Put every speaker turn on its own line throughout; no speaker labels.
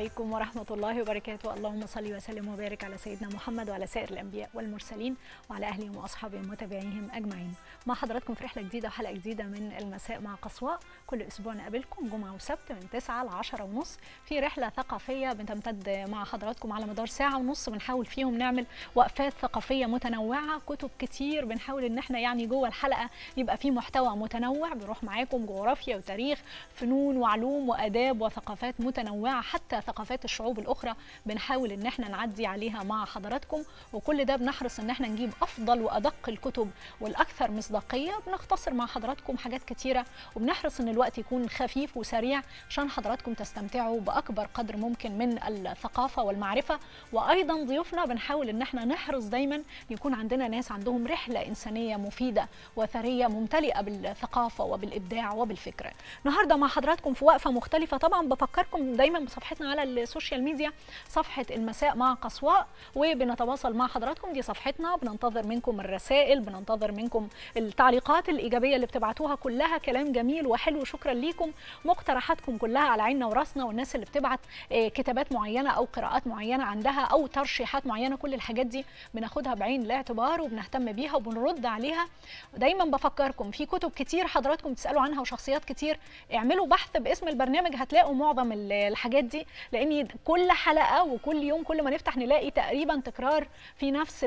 عليكم ورحمة الله وبركاته اللهم صل وسلم وبارك على سيدنا محمد وعلى سائر الأنبياء والمرسلين وعلى أهلهم وأصحابهم وتابعيهم أجمعين مع حضراتكم في رحلة جديدة وحلقة جديدة من المساء مع قصواء كل أسبوع نقابلكم جمعة وسبت من 9 ل 10 ونص في رحلة ثقافية بتمتد مع حضراتكم على مدار ساعة ونص بنحاول فيهم نعمل وقفات ثقافية متنوعة كتب كتير بنحاول إن احنا يعني جوه الحلقة يبقى في محتوى متنوع بنروح معاكم جغرافيا وتاريخ فنون وعلوم وآداب وثقافات متنوعة حتى ثقافات الشعوب الاخرى بنحاول ان احنا نعدي عليها مع حضراتكم وكل ده بنحرص ان احنا نجيب افضل وادق الكتب والاكثر مصداقيه بنختصر مع حضراتكم حاجات كثيره وبنحرص ان الوقت يكون خفيف وسريع عشان حضراتكم تستمتعوا باكبر قدر ممكن من الثقافه والمعرفه وايضا ضيوفنا بنحاول ان احنا نحرص دايما يكون عندنا ناس عندهم رحله انسانيه مفيده وثريه ممتلئه بالثقافه وبالابداع وبالفكر النهارده مع حضراتكم في وقفه مختلفه طبعا بفكركم دايما بصفحتنا على على السوشيال ميديا صفحه المساء مع قصواء وبنتواصل مع حضراتكم دي صفحتنا بننتظر منكم الرسائل بننتظر منكم التعليقات الايجابيه اللي بتبعتوها كلها كلام جميل وحلو شكرا ليكم مقترحاتكم كلها على عيننا وراسنا والناس اللي بتبعت آه، كتابات معينه او قراءات معينه عندها او ترشيحات معينه كل الحاجات دي بناخدها بعين الاعتبار وبنهتم بيها وبنرد عليها دايما بفكركم في كتب كتير حضراتكم بتسالوا عنها وشخصيات كتير اعملوا بحث باسم البرنامج هتلاقوا معظم الحاجات دي لان كل حلقه وكل يوم كل ما نفتح نلاقي تقريبا تكرار في نفس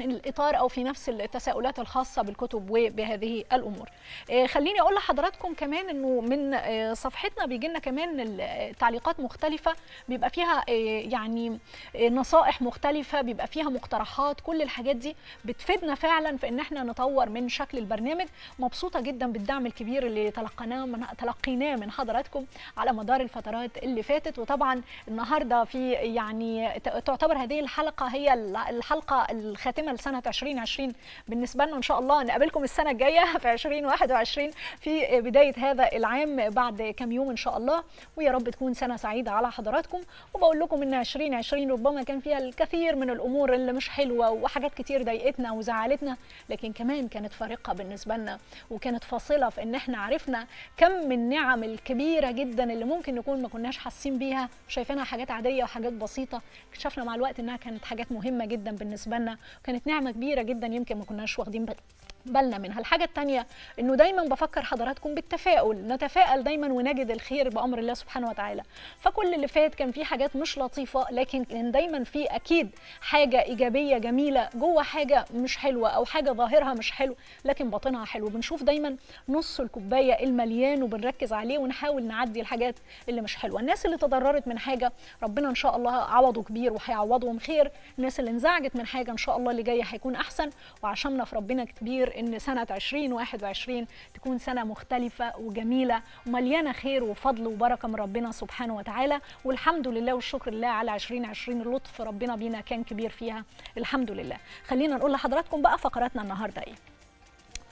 الاطار او في نفس التساؤلات الخاصه بالكتب وبهذه الامور آه، خليني اقول لحضراتكم كمان انه من آه، صفحتنا بيجي لنا كمان آه، تعليقات مختلفه بيبقى فيها يعني نصائح مختلفه بيبقى فيها مقترحات كل الحاجات دي بتفيدنا فعلا في ان احنا نطور من شكل البرنامج مبسوطه جدا بالدعم الكبير اللي تلقناه من تلقيناه من حضراتكم على مدار الفترات اللي فاتت وطبعا النهارده في يعني تعتبر هذه الحلقه هي الحلقه الخاتمه امل لسنه 2020 بالنسبه لنا ان شاء الله نقابلكم السنه الجايه في 2021 في بدايه هذا العام بعد كام يوم ان شاء الله ويا رب تكون سنه سعيده على حضراتكم وبقول لكم ان 2020 ربما كان فيها الكثير من الامور اللي مش حلوه وحاجات كتير ضايقتنا وزعلتنا لكن كمان كانت فارقه بالنسبه لنا وكانت فاصله في ان احنا عرفنا كم من النعم الكبيره جدا اللي ممكن نكون ما كناش حاسين بيها شايفينها حاجات عاديه وحاجات بسيطه اكتشفنا مع الوقت انها كانت حاجات مهمه جدا بالنسبه لنا وكانت كانت نعمه كبيره جدا يمكن ما كناش واخدين بالنا بالنا منها الحاجة التانية انه دايما بفكر حضراتكم بالتفاؤل نتفائل دايما ونجد الخير بأمر الله سبحانه وتعالى فكل اللي فات كان فيه حاجات مش لطيفة لكن كان دايما في أكيد حاجة إيجابية جميلة جوه حاجة مش حلوة أو حاجة ظاهرها مش حلو لكن باطنها حلو بنشوف دايما نص الكوباية المليان وبنركز عليه ونحاول نعدي الحاجات اللي مش حلوة الناس اللي تضررت من حاجة ربنا إن شاء الله عوضه كبير وهيعوضهم خير الناس اللي انزعجت من حاجة إن شاء الله اللي جاية هيكون أحسن وعشمنا في ربنا كبير ان سنه 2021 تكون سنه مختلفه وجميله ومليانه خير وفضل وبركه من ربنا سبحانه وتعالى والحمد لله والشكر لله على 2020 لطف ربنا بينا كان كبير فيها الحمد لله خلينا نقول لحضراتكم بقى فقراتنا النهارده ايه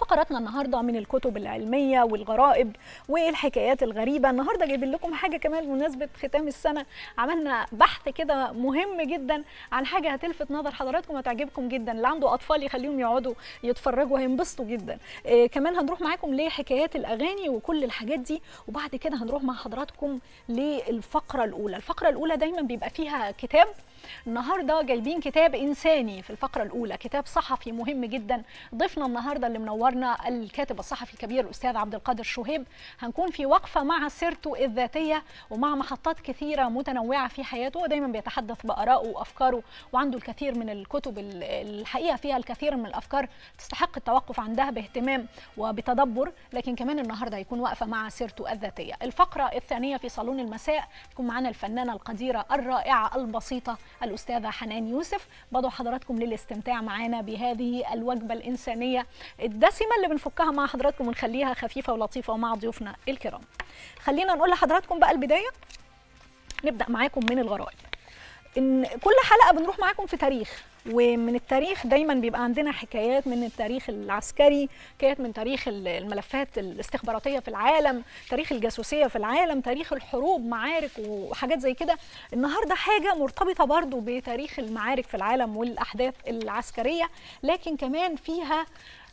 فقراتنا النهارده من الكتب العلميه والغرائب والحكايات الغريبه النهارده جايبين لكم حاجه كمان بمناسبه ختام السنه عملنا بحث كده مهم جدا عن حاجه هتلفت نظر حضراتكم وتعجبكم جدا اللي عنده اطفال يخليهم يقعدوا يتفرجوا هينبسطوا جدا إيه كمان هنروح معاكم لحكايات الاغاني وكل الحاجات دي وبعد كده هنروح مع حضراتكم للفقره الاولى الفقره الاولى دايما بيبقى فيها كتاب النهارده جايبين كتاب انساني في الفقره الاولى كتاب صحفي مهم جدا ضيفنا النهارده اللي منورنا الكاتب الصحفي الكبير الاستاذ عبد القادر شهيب هنكون في وقفه مع سيرته الذاتيه ومع محطات كثيره متنوعه في حياته ودايما بيتحدث بارائه وافكاره وعنده الكثير من الكتب الحقيقه فيها الكثير من الافكار تستحق التوقف عندها باهتمام وبتدبر لكن كمان النهارده هيكون واقفه مع سيرته الذاتيه الفقره الثانيه في صالون المساء تكون معانا الفنانه القديره الرائعه البسيطه الأستاذة حنان يوسف بدعو حضراتكم للاستمتاع معانا بهذه الوجبة الإنسانية الدسمة اللي بنفكها مع حضراتكم ونخليها خفيفة ولطيفة ومع ضيوفنا الكرام خلينا نقول لحضراتكم بقى البداية نبدأ معاكم من الغرائب إن كل حلقة بنروح معاكم في تاريخ ومن التاريخ دايما بيبقى عندنا حكايات من التاريخ العسكري حكايات من تاريخ الملفات الاستخباراتيه في العالم تاريخ الجاسوسيه في العالم تاريخ الحروب معارك وحاجات زي كده النهارده حاجه مرتبطه برضو بتاريخ المعارك في العالم والاحداث العسكريه لكن كمان فيها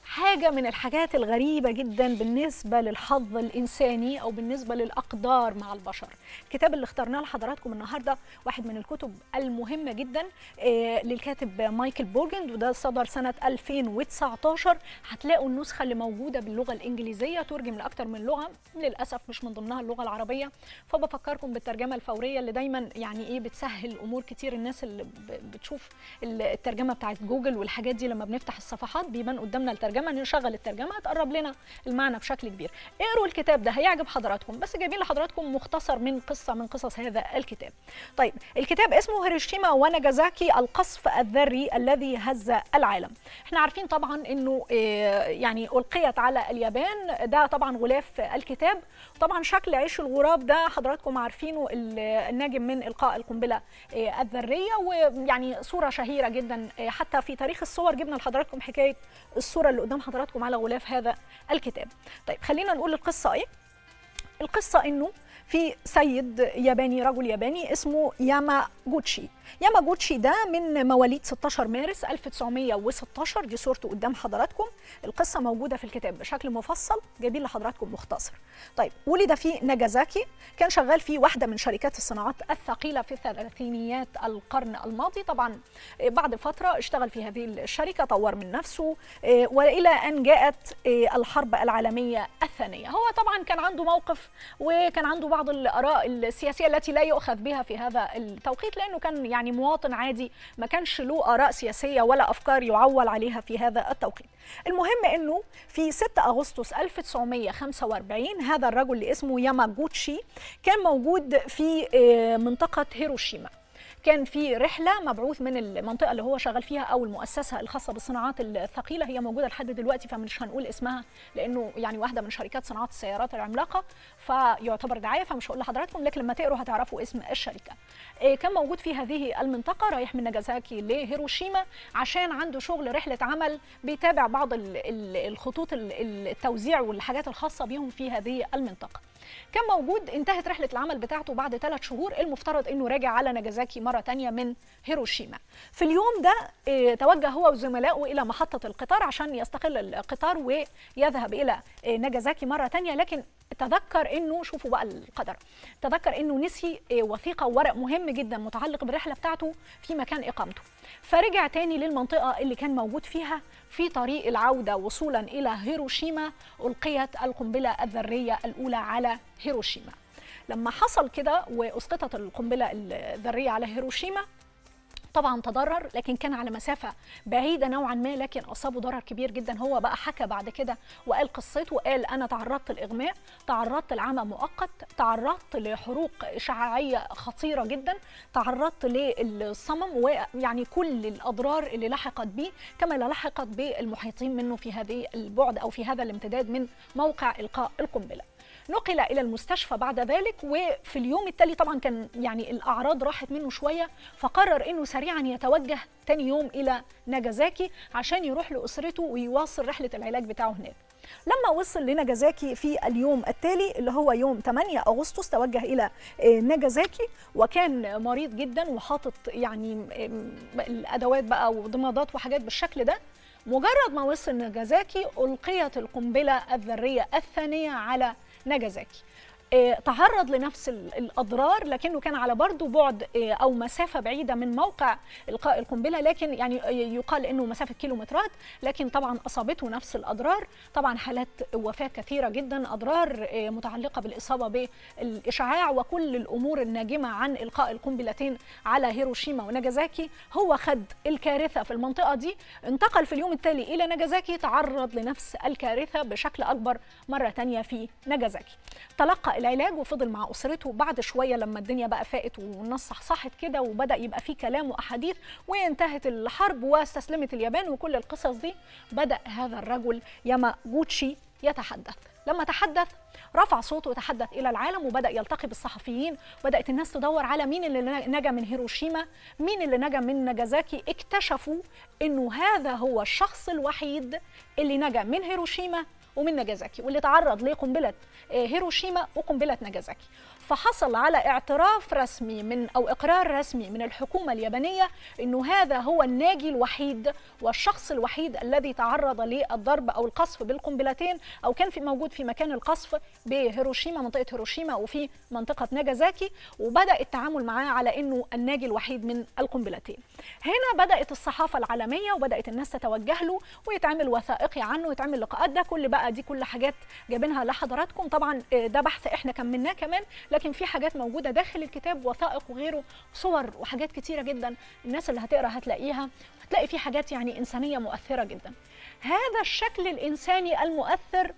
حاجة من الحاجات الغريبة جدا بالنسبة للحظ الإنساني أو بالنسبة للأقدار مع البشر الكتاب اللي اخترناه لحضراتكم النهاردة واحد من الكتب المهمة جدا آه، للكاتب مايكل بورجند وده صدر سنة 2019 هتلاقوا النسخة اللي موجودة باللغة الإنجليزية ترجم لاكثر من لغة للأسف مش من ضمنها اللغة العربية فبفكركم بالترجمة الفورية اللي دايما يعني إيه بتسهل أمور كتير الناس اللي بتشوف الترجمة بتاعه جوجل والحاجات دي لما بنفتح الصفحات بيبان قدامنا الترجمة الترجمه نشغل الترجمه هتقرب لنا المعنى بشكل كبير اقروا الكتاب ده هيعجب حضراتكم بس جايبين لحضراتكم مختصر من قصه من قصص هذا الكتاب طيب الكتاب اسمه هيروشيما وناجازاكي القصف الذري الذي هز العالم احنا عارفين طبعا انه آه، يعني القيت على اليابان ده طبعا غلاف الكتاب طبعا شكل عيش الغراب ده حضراتكم عارفينه الناجم من القاء القنبله آه، الذريه ويعني صوره شهيره جدا آه، حتى في تاريخ الصور جبنا لحضراتكم حكايه الصوره اللي اللي قدام حضراتكم على غلاف هذا الكتاب طيب خلينا نقول القصه ايه القصه انه في سيد ياباني رجل ياباني اسمه ياما جوتشي ياماجوتشي ده من مواليد 16 مارس 1916 دي صورته قدام حضراتكم القصه موجوده في الكتاب بشكل مفصل جايبين لحضراتكم مختصر طيب ولد في ناجازاكي كان شغال في واحده من شركات الصناعات الثقيله في ثلاثينيات القرن الماضي طبعا آه، بعد فتره اشتغل في هذه الشركه طور من نفسه آه، والى ان جاءت آه، الحرب العالميه الثانيه هو طبعا كان عنده موقف وكان عنده بعض الاراء السياسيه التي لا يؤخذ بها في هذا التوقيت لانه كان يعني مواطن عادي ما كانش له اراء سياسيه ولا افكار يعول عليها في هذا التوقيت المهم انه في 6 اغسطس 1945 هذا الرجل اللي اسمه ياماغوتشي كان موجود في آه، منطقه هيروشيما كان في رحله مبعوث من المنطقه اللي هو شغال فيها او المؤسسه الخاصه بالصناعات الثقيله هي موجوده لحد دلوقتي فمش هنقول اسمها لانه يعني واحده من شركات صناعه السيارات العملاقه فيعتبر دعايه فمش هقول لحضراتكم لكن لما تقروا هتعرفوا اسم الشركه آه، كان موجود في هذه المنطقه رايح من ناجازاكي لهيروشيما عشان عنده شغل رحله عمل بيتابع بعض الخطوط التوزيع والحاجات الخاصه بيهم في هذه المنطقه كان موجود انتهت رحله العمل بتاعته بعد ثلاث شهور المفترض انه راجع على ناجازاكي مره ثانيه من هيروشيما في اليوم ده آه، توجه هو وزملائه الى محطه القطار عشان يستقل القطار ويذهب الى آه، ناجازاكي مره ثانيه لكن تذكر انه شوفوا بقى القدر تذكر انه نسي آه، وثيقه وورق مهم جدا متعلق بالرحله بتاعته في مكان اقامته فرجع تاني للمنطقة اللي كان موجود فيها في طريق العودة وصولا إلى هيروشيما ألقيت القنبلة الذرية الأولى على هيروشيما لما حصل كده واسقطت القنبله الذريه على هيروشيما طبعا تضرر لكن كان على مسافه بعيده نوعا ما لكن اصابه ضرر كبير جدا هو بقى حكى بعد كده وقال قصته وقال انا تعرضت لاغماء تعرضت لعمى مؤقت تعرضت لحروق اشعاعيه خطيره جدا تعرضت للصمم ويعني كل الاضرار اللي لحقت بيه كما لحقت بالمحيطين منه في هذه البعد او في هذا الامتداد من موقع القاء القنبله نقل إلى المستشفى بعد ذلك وفي اليوم التالي طبعا كان يعني الأعراض راحت منه شوية فقرر أنه سريعا يتوجه تاني يوم إلى ناجازاكي عشان يروح لأسرته ويواصل رحلة العلاج بتاعه هناك لما وصل لناجازاكي في اليوم التالي اللي هو يوم 8 أغسطس توجه إلى آه، ناجازاكي وكان مريض جدا وحاطط يعني الأدوات بقى وضمادات وحاجات بالشكل ده مجرد ما وصل ناجازاكي ألقيت القنبلة الذرية الثانية على ناجازاكي آه، تعرض لنفس الاضرار لكنه كان على برضه بعد آه، او مسافه بعيده من موقع القاء القنبله لكن يعني آه، يقال انه مسافه كيلومترات لكن طبعا اصابته نفس الاضرار طبعا حالات وفاه كثيره جدا اضرار متعلقه بالاصابه بالاشعاع وكل الامور الناجمه عن القاء القنبلتين على هيروشيما وناجازاكي هو خد الكارثه في المنطقه دي انتقل في اليوم التالي الى ناجازاكي تعرض لنفس الكارثه بشكل اكبر مره ثانيه في ناجازاكي تلقى العلاج وفضل مع اسرته بعد شويه لما الدنيا بقى فاقت والناس صحصحت كده وبدا يبقى في كلام واحاديث وانتهت الحرب واستسلمت اليابان وكل القصص دي بدا هذا الرجل جوتشي يتحدث لما تحدث رفع صوته وتحدث الى العالم وبدا يلتقي بالصحفيين بدات الناس تدور على مين اللي نجا من هيروشيما مين اللي نجا من ناجازاكي اكتشفوا انه هذا هو الشخص الوحيد اللي نجا من هيروشيما ومن ناجازاكي واللي تعرض لقنبله آه، هيروشيما وقنبله ناجازاكي فحصل على اعتراف رسمي من أو إقرار رسمي من الحكومة اليابانية أنه هذا هو الناجي الوحيد والشخص الوحيد الذي تعرض للضرب أو القصف بالقنبلتين أو كان في موجود في مكان القصف بهيروشيما منطقة هيروشيما وفي منطقة ناجازاكي وبدأ التعامل معاه على أنه الناجي الوحيد من القنبلتين هنا بدأت الصحافة العالمية وبدأت الناس تتوجه له ويتعمل وثائقي عنه ويتعمل لقاءات ده كل بقى دي كل حاجات جايبينها لحضراتكم طبعا آه، ده بحث احنا كملناه كمان لكن ولكن في حاجات موجوده داخل الكتاب وثائق وغيره صور وحاجات كتيره جدا الناس اللي هتقرا هتلاقيها وهتلاقي في حاجات يعني انسانيه مؤثره جدا هذا الشكل الانساني المؤثر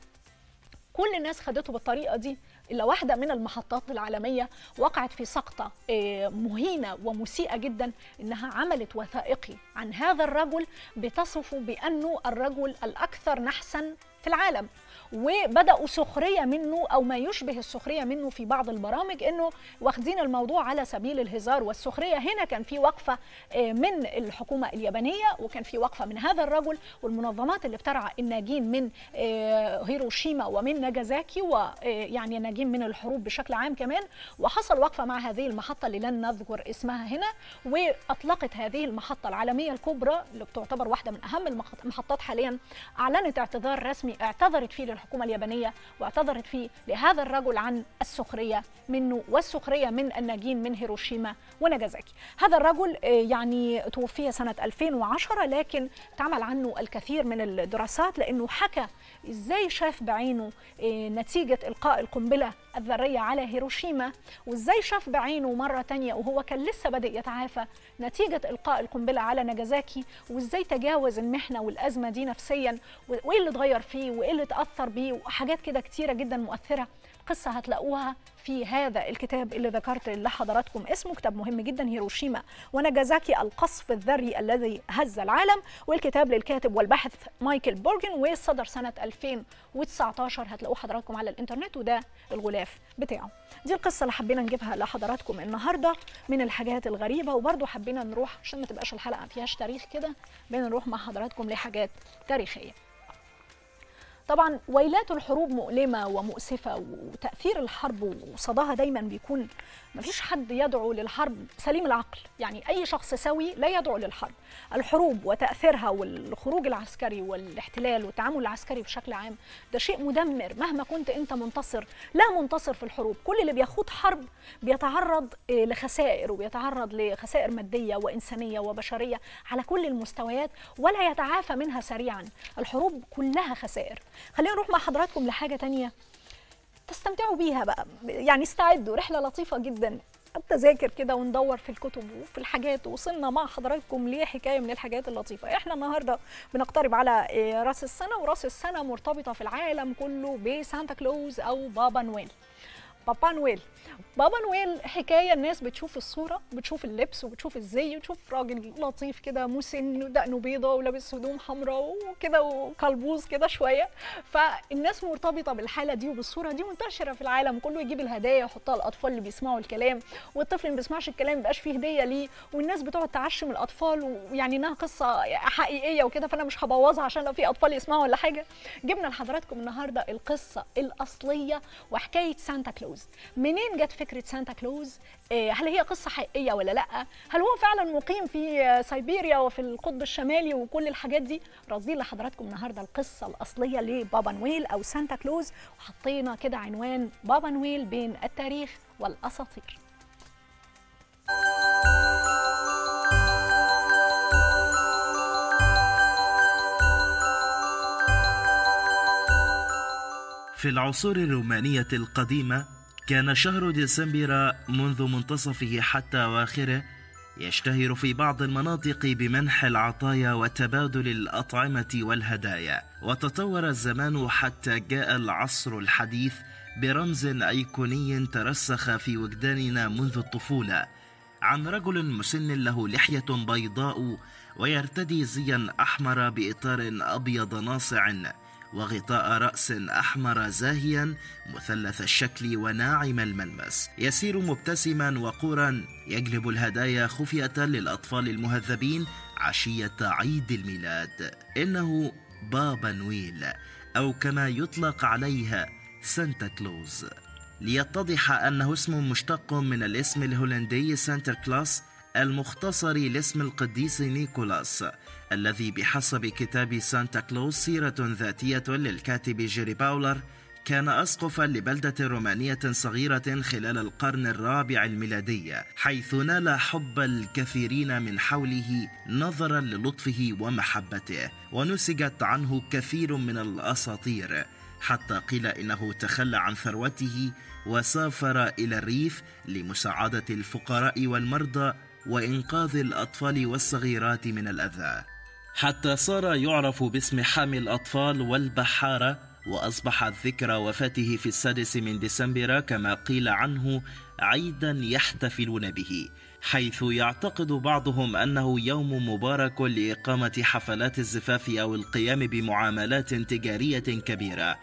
كل الناس خدته بالطريقه دي الا واحده من المحطات العالميه وقعت في سقطه آه، مهينه ومسيئه جدا انها عملت وثائقي عن هذا الرجل بتصفه بانه الرجل الاكثر نحسا في العالم وبداوا سخريه منه او ما يشبه السخريه منه في بعض البرامج انه واخدين الموضوع على سبيل الهزار والسخريه هنا كان في وقفه آه، من الحكومه اليابانيه وكان في وقفه من هذا الرجل والمنظمات اللي بترعى الناجين من آه، هيروشيما ومن ناجازاكي ويعني آه، الناجين من الحروب بشكل عام كمان وحصل وقفه مع هذه المحطه اللي لن نذكر اسمها هنا واطلقت هذه المحطه العالميه الكبرى اللي بتعتبر واحده من اهم المحطات حاليا اعلنت اعتذار رسمي اعتذرت فيه للحكومه الحكومة اليابانية واعتذرت فيه لهذا الرجل عن السخرية منه والسخرية من الناجين من هيروشيما وناجازاكي هذا الرجل آه، يعني توفي سنة 2010 لكن تعمل عنه الكثير من الدراسات لأنه حكى إزاي شاف بعينه آه، نتيجة إلقاء القنبلة الذرية على هيروشيما وإزاي شاف بعينه مرة تانية وهو كان لسه بادئ يتعافى نتيجة إلقاء القنبلة على ناجازاكي وإزاي تجاوز المحنة والأزمة دي نفسيا وإيه اللي اتغير فيه وإيه اللي اتأثر بيه وحاجات كده كتيرة جدا مؤثرة قصة هتلاقوها في هذا الكتاب اللي ذكرت لحضراتكم اسمه كتاب مهم جدا هيروشيما وناجازاكي القصف الذري الذي هز العالم والكتاب للكاتب والباحث مايكل بورجن وصدر سنة 2019 هتلاقوه حضراتكم على الانترنت وده الغلاف بتاعه دي القصة اللي حبينا نجيبها لحضراتكم النهاردة من الحاجات الغريبة وبرضو حبينا نروح عشان ما تبقاش الحلقة فيهاش تاريخ كده نروح مع حضراتكم لحاجات تاريخية طبعا ويلات الحروب مؤلمه ومؤسفه وتاثير الحرب وصداها دايما بيكون ما فيش حد يدعو للحرب سليم العقل يعني أي شخص سوي لا يدعو للحرب الحروب وتأثيرها والخروج العسكري والاحتلال والتعامل العسكري بشكل عام ده شيء مدمر مهما كنت أنت منتصر لا منتصر في الحروب كل اللي بيخوض حرب بيتعرض آه، لخسائر وبيتعرض لخسائر مادية وإنسانية وبشرية على كل المستويات ولا يتعافى منها سريعا الحروب كلها خسائر خلينا نروح مع حضراتكم لحاجة تانية تستمتعوا بيها بقى يعني استعدوا رحله لطيفه جدا التذاكر كده وندور في الكتب وفي الحاجات وصلنا مع حضراتكم ليه حكايه من الحاجات اللطيفه احنا النهارده بنقترب على آه، راس السنه وراس السنه مرتبطه في العالم كله بسانتا كلوز او بابا نويل بابا نويل بابا نويل حكايه الناس بتشوف الصوره بتشوف اللبس وبتشوف الزي وتشوف راجل لطيف كده مسن ودقنه بيضه ولابس هدوم حمراء وكده وكلبوز كده شويه فالناس مرتبطه بالحاله دي وبالصوره دي منتشره في العالم كله يجيب الهدايا يحطها للاطفال اللي بيسمعوا الكلام والطفل اللي ما بيسمعش الكلام بقاش فيه هديه ليه والناس بتقعد تعشم الاطفال ويعني انها قصه حقيقيه وكده فانا مش هبوظها عشان لو في اطفال يسمعوا ولا حاجه جبنا لحضراتكم النهارده القصه الاصليه وحكايه سانتا كلوز كلوز منين جت فكره سانتا كلوز آه، هل هي قصه حقيقيه ولا لا هل هو فعلا مقيم في آه، سيبيريا وفي القطب الشمالي وكل الحاجات دي رصدين لحضراتكم النهارده القصه الاصليه لبابا نويل او سانتا كلوز وحطينا كده عنوان بابا نويل بين التاريخ والاساطير
في العصور الرومانية القديمة كان شهر ديسمبر منذ منتصفه حتى أواخره يشتهر في بعض المناطق بمنح العطايا وتبادل الأطعمة والهدايا وتطور الزمان حتى جاء العصر الحديث برمز أيقوني ترسخ في وجداننا منذ الطفولة عن رجل مسن له لحية بيضاء ويرتدي زيا أحمر بإطار أبيض ناصع وغطاء رأس أحمر زاهيا مثلث الشكل وناعم الملمس يسير مبتسما وقورا يجلب الهدايا خفية للأطفال المهذبين عشية عيد الميلاد إنه بابا نويل أو كما يطلق عليها سانتا كلوز ليتضح أنه اسم مشتق من الاسم الهولندي سانتا كلاس المختصر لاسم القديس نيكولاس الذي بحسب كتاب سانتا كلوز سيرة ذاتية للكاتب جيري باولر كان أسقفا لبلدة رومانية صغيرة خلال القرن الرابع الميلادي حيث نال حب الكثيرين من حوله نظرا للطفه ومحبته ونسجت عنه كثير من الأساطير حتى قيل انه تخلى عن ثروته وسافر الى الريف لمساعده الفقراء والمرضى وانقاذ الاطفال والصغيرات من الاذى حتى صار يعرف باسم حامي الأطفال والبحارة وأصبحت ذكرى وفاته في السادس من ديسمبر كما قيل عنه عيدا يحتفلون به حيث يعتقد بعضهم انه يوم مبارك لاقامه حفلات الزفاف او القيام بمعاملات تجاريه كبيره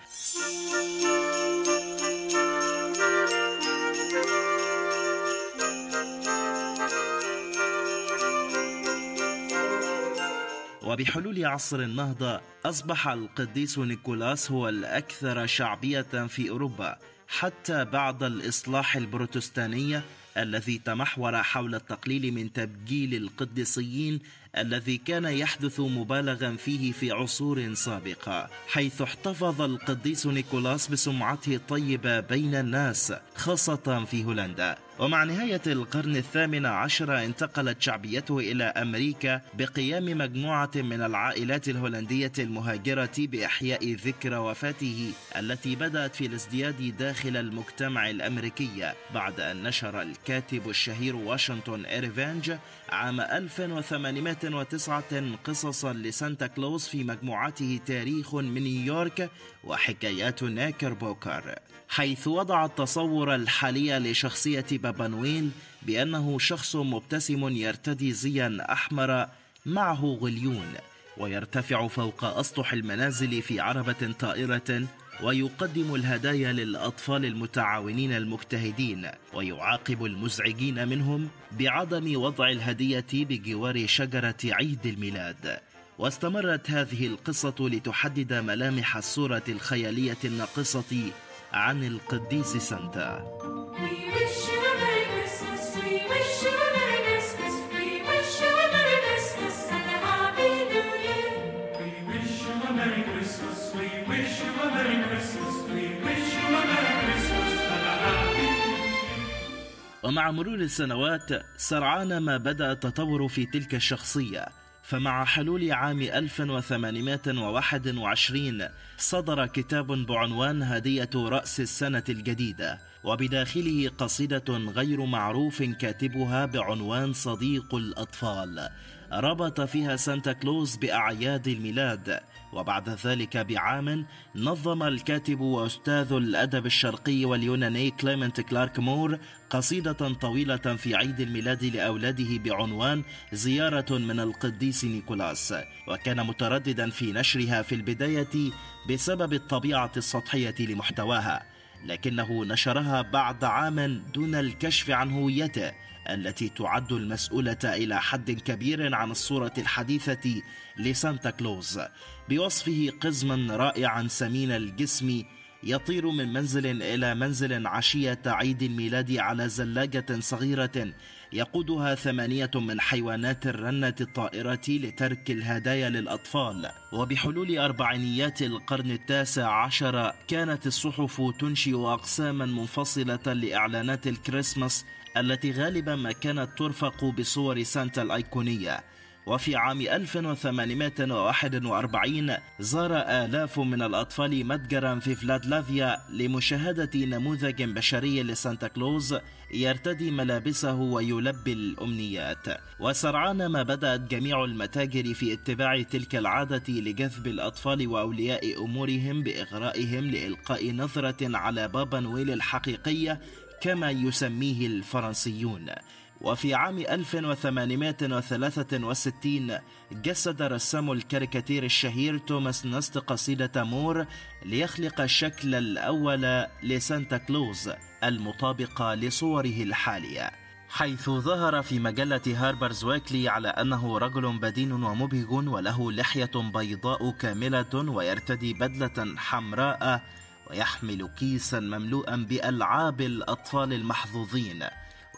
وبحلول عصر النهضة أصبح القديس نيكولاس هو الأكثر شعبية في أوروبا حتى بعد الإصلاح البروتستاني الذي تمحور حول التقليل من تبجيل القديسيين الذي كان يحدث مبالغا فيه في عصور سابقه حيث احتفظ القديس نيكولاس بسمعته الطيبه بين الناس خاصه في هولندا ومع نهاية القرن الثامن عشر انتقلت شعبيته إلى أمريكا بقيام مجموعة من العائلات الهولندية المهاجرة بإحياء ذكرى وفاته التي بدأت في الازدياد داخل المجتمع الأمريكي بعد أن نشر الكاتب الشهير واشنطن إيرفانج عام 1809 قصصا لسانتا كلوز في مجموعته تاريخ من نيويورك وحكايات ناكر بوكر حيث وضع التصور الحالي لشخصية بابا نويل بأنه شخص مبتسم يرتدي زيا أحمر معه غليون ويرتفع فوق أسطح المنازل في عربة طائرة ويقدم الهدايا للأطفال المتعاونين المجتهدين ويعاقب المزعجين منهم بعدم وضع الهدية بجوار شجرة عيد الميلاد واستمرت هذه القصة لتحدد ملامح الصورة الخيالية الناقصة عن القديس سانتا ومع مرور السنوات سرعان ما بدا التطور في تلك الشخصيه فمع حلول عام 1821 صدر كتاب بعنوان هدية رأس السنة الجديدة وبداخله قصيدة غير معروف كاتبها بعنوان صديق الأطفال ربط فيها سانتا كلوز بأعياد الميلاد وبعد ذلك بعام نظم الكاتب وأستاذ الأدب الشرقي واليوناني كليمنت كلارك مور قصيدة طويلة في عيد الميلاد لأولاده بعنوان زيارة من القديس نيكولاس وكان مترددا في نشرها في البداية بسبب الطبيعة السطحية لمحتواها لكنه نشرها بعد عام دون الكشف عن هويته التي تعد المسؤولة إلى حد كبير عن الصورة الحديثة لسانتا كلوز بوصفه قزما رائعا سمين الجسم يطير من منزل إلى منزل عشية عيد الميلاد على زلاجة صغيرة يقودها ثمانية من حيوانات الرنة الطائرة لترك الهدايا للأطفال وبحلول أربعينيات القرن التاسع عشر كانت الصحف تنشئ أقساما منفصلة لإعلانات الكريسماس التي غالبا ما كانت ترفق بصور سانتا الأيقونية وفي عام 1841 زار آلاف من الأطفال متجرا في فلادلافيا لمشاهدة نموذج بشري لسانتا كلوز يرتدي ملابسه ويلبي الأمنيات وسرعان ما بدأت جميع المتاجر في اتباع تلك العادة لجذب الأطفال وأولياء أمورهم بإغرائهم لإلقاء نظرة على بابا نويل الحقيقية كما يسميه الفرنسيون وفي عام 1863 جسد رسام الكاريكاتير الشهير توماس نست قصيدة مور ليخلق الشكل الأول لسانتا كلوز المطابقة لصوره الحالية حيث ظهر في مجلة هاربرز ويكلي على أنه رجل بدين ومبهج وله لحية بيضاء كاملة ويرتدي بدلة حمراء ويحمل كيسا مملوءا بألعاب الأطفال المحظوظين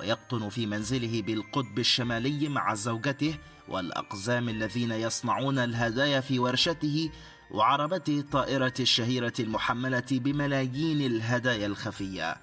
ويقطن في منزله بالقطب الشمالي مع زوجته والأقزام الذين يصنعون الهدايا في ورشته وعربته الطائرة الشهيرة المحملة بملايين الهدايا الخفية.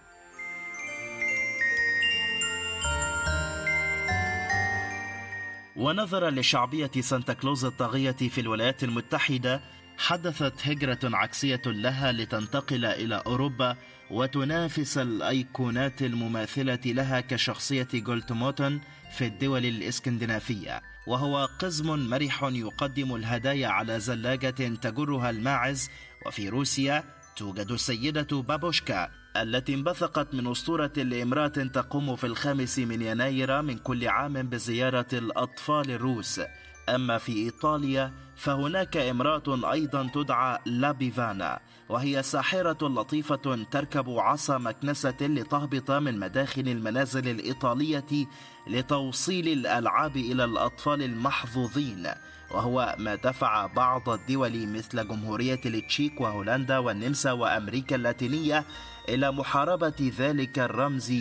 ونظرا لشعبية سانتا كلوز الطاغية في الولايات المتحدة حدثت هجرة عكسية لها لتنتقل إلى أوروبا وتنافس الأيقونات المماثلة لها كشخصية جولتموتن في الدول الإسكندنافية وهو قزم مرح يقدم الهدايا على زلاجة تجرها الماعز وفي روسيا توجد السيدة بابوشكا التي انبثقت من أسطورة لامرأة تقوم في الخامس من يناير من كل عام بزيارة الأطفال الروس أما في إيطاليا فهناك امرأة أيضا تدعى لابيفانا وهي ساحرة لطيفة تركب عصا مكنسة لتهبط من مداخل المنازل الإيطالية لتوصيل الألعاب إلى الأطفال المحظوظين وهو ما دفع بعض الدول مثل جمهورية التشيك وهولندا والنمسا وأمريكا اللاتينية إلى محاربة ذلك الرمز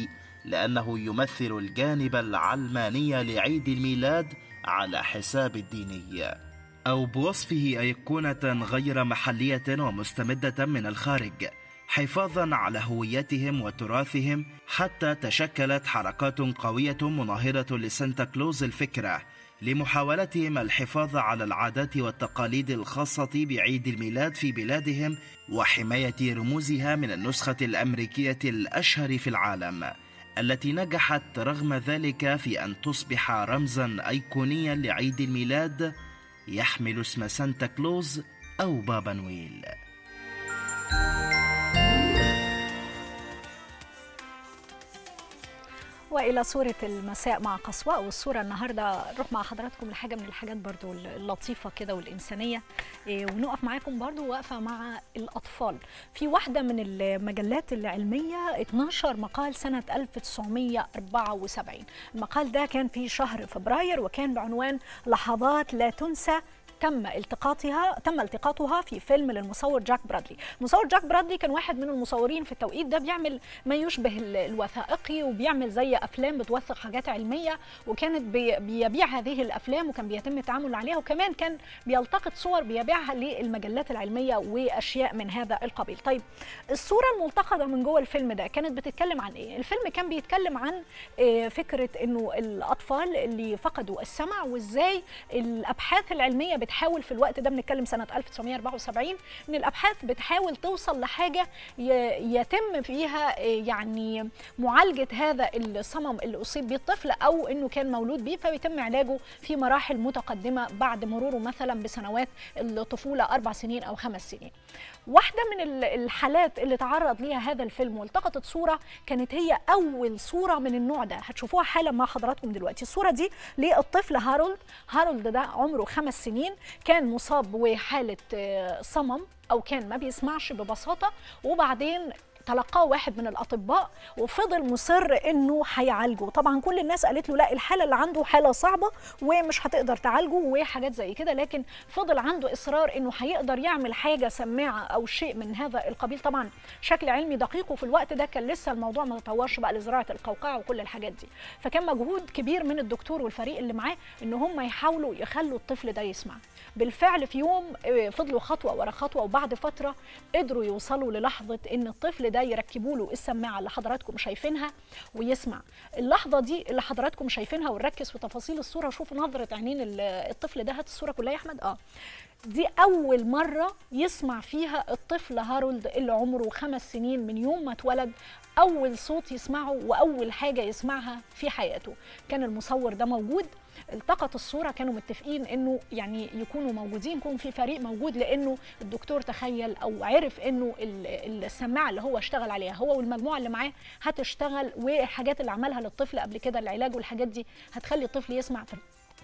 لأنه يمثل الجانب العلماني لعيد الميلاد على حساب الديني أو بوصفه أيقونة غير محلية ومستمدة من الخارج حفاظا على هويتهم وتراثهم حتى تشكلت حركات قوية مناهضة لسانتا كلوز الفكرة لمحاولتهم الحفاظ على العادات والتقاليد الخاصة بعيد الميلاد في بلادهم وحماية رموزها من النسخة الأمريكية الأشهر في العالم التي نجحت رغم ذلك في أن تصبح رمزا أيقونيا لعيد الميلاد يحمل اسم سانتا كلوز أو بابا نويل
والى صوره المساء مع قصواء والصوره النهارده نروح مع حضراتكم لحاجه من الحاجات برضو اللطيفه كده والانسانيه إيه، ونقف معاكم برضو واقفه مع الاطفال في واحده من المجلات العلميه 12 مقال سنه 1974 المقال ده كان في شهر فبراير وكان بعنوان لحظات لا تنسى تم التقاطها تم التقاطها في فيلم للمصور جاك برادلي مصور جاك برادلي كان واحد من المصورين في التوقيت ده بيعمل ما يشبه الوثائقي وبيعمل زي افلام بتوثق حاجات علميه وكانت بيبيع هذه الافلام وكان بيتم التعامل عليها وكمان كان بيلتقط صور بيبيعها للمجلات العلميه واشياء من هذا القبيل طيب الصوره الملتقطه من جوه الفيلم ده كانت بتتكلم عن ايه الفيلم كان بيتكلم عن آه، فكره انه الاطفال اللي فقدوا السمع وازاي الابحاث العلميه بتحاول في الوقت ده بنتكلم سنه 1974 ان الابحاث بتحاول توصل لحاجه يتم فيها يعني معالجه هذا الصمم اللي اصيب به الطفل او انه كان مولود به فبيتم علاجه في مراحل متقدمه بعد مروره مثلا بسنوات الطفوله اربع سنين او خمس سنين واحده من الحالات اللي تعرض ليها هذا الفيلم والتقطت صوره كانت هي اول صوره من النوع ده هتشوفوها حالا مع حضراتكم دلوقتي الصوره دي للطفل هارولد هارولد ده عمره خمس سنين كان مصاب بحاله آه، صمم او كان ما بيسمعش ببساطه وبعدين تلقاه واحد من الاطباء وفضل مصر انه هيعالجه طبعا كل الناس قالت له لا الحاله اللي عنده حاله صعبه ومش هتقدر تعالجه وحاجات زي كده لكن فضل عنده اصرار انه هيقدر يعمل حاجه سماعه او شيء من هذا القبيل طبعا شكل علمي دقيق وفي الوقت ده كان لسه الموضوع ما تطورش بقى لزراعه القوقعه وكل الحاجات دي فكان مجهود كبير من الدكتور والفريق اللي معاه ان هم يحاولوا يخلوا الطفل ده يسمع بالفعل في يوم آه، فضلوا خطوه ورا خطوه وبعد فتره قدروا يوصلوا للحظه ان الطفل ده ده يركبوا له السماعه اللي حضراتكم شايفينها ويسمع اللحظه دي اللي حضراتكم شايفينها ونركز في تفاصيل الصوره وشوف نظره عينين الطفل ده هات الصوره كلها يا احمد اه دي أول مرة يسمع فيها الطفل هارولد اللي عمره خمس سنين من يوم ما اتولد أول صوت يسمعه وأول حاجة يسمعها في حياته كان المصور ده موجود التقط الصوره كانوا متفقين انه يعني يكونوا موجودين يكون في فريق موجود لانه الدكتور تخيل او عرف انه السماعه اللي هو اشتغل عليها هو والمجموعه اللي معاه هتشتغل والحاجات اللي عملها للطفل قبل كده العلاج والحاجات دي هتخلي الطفل يسمع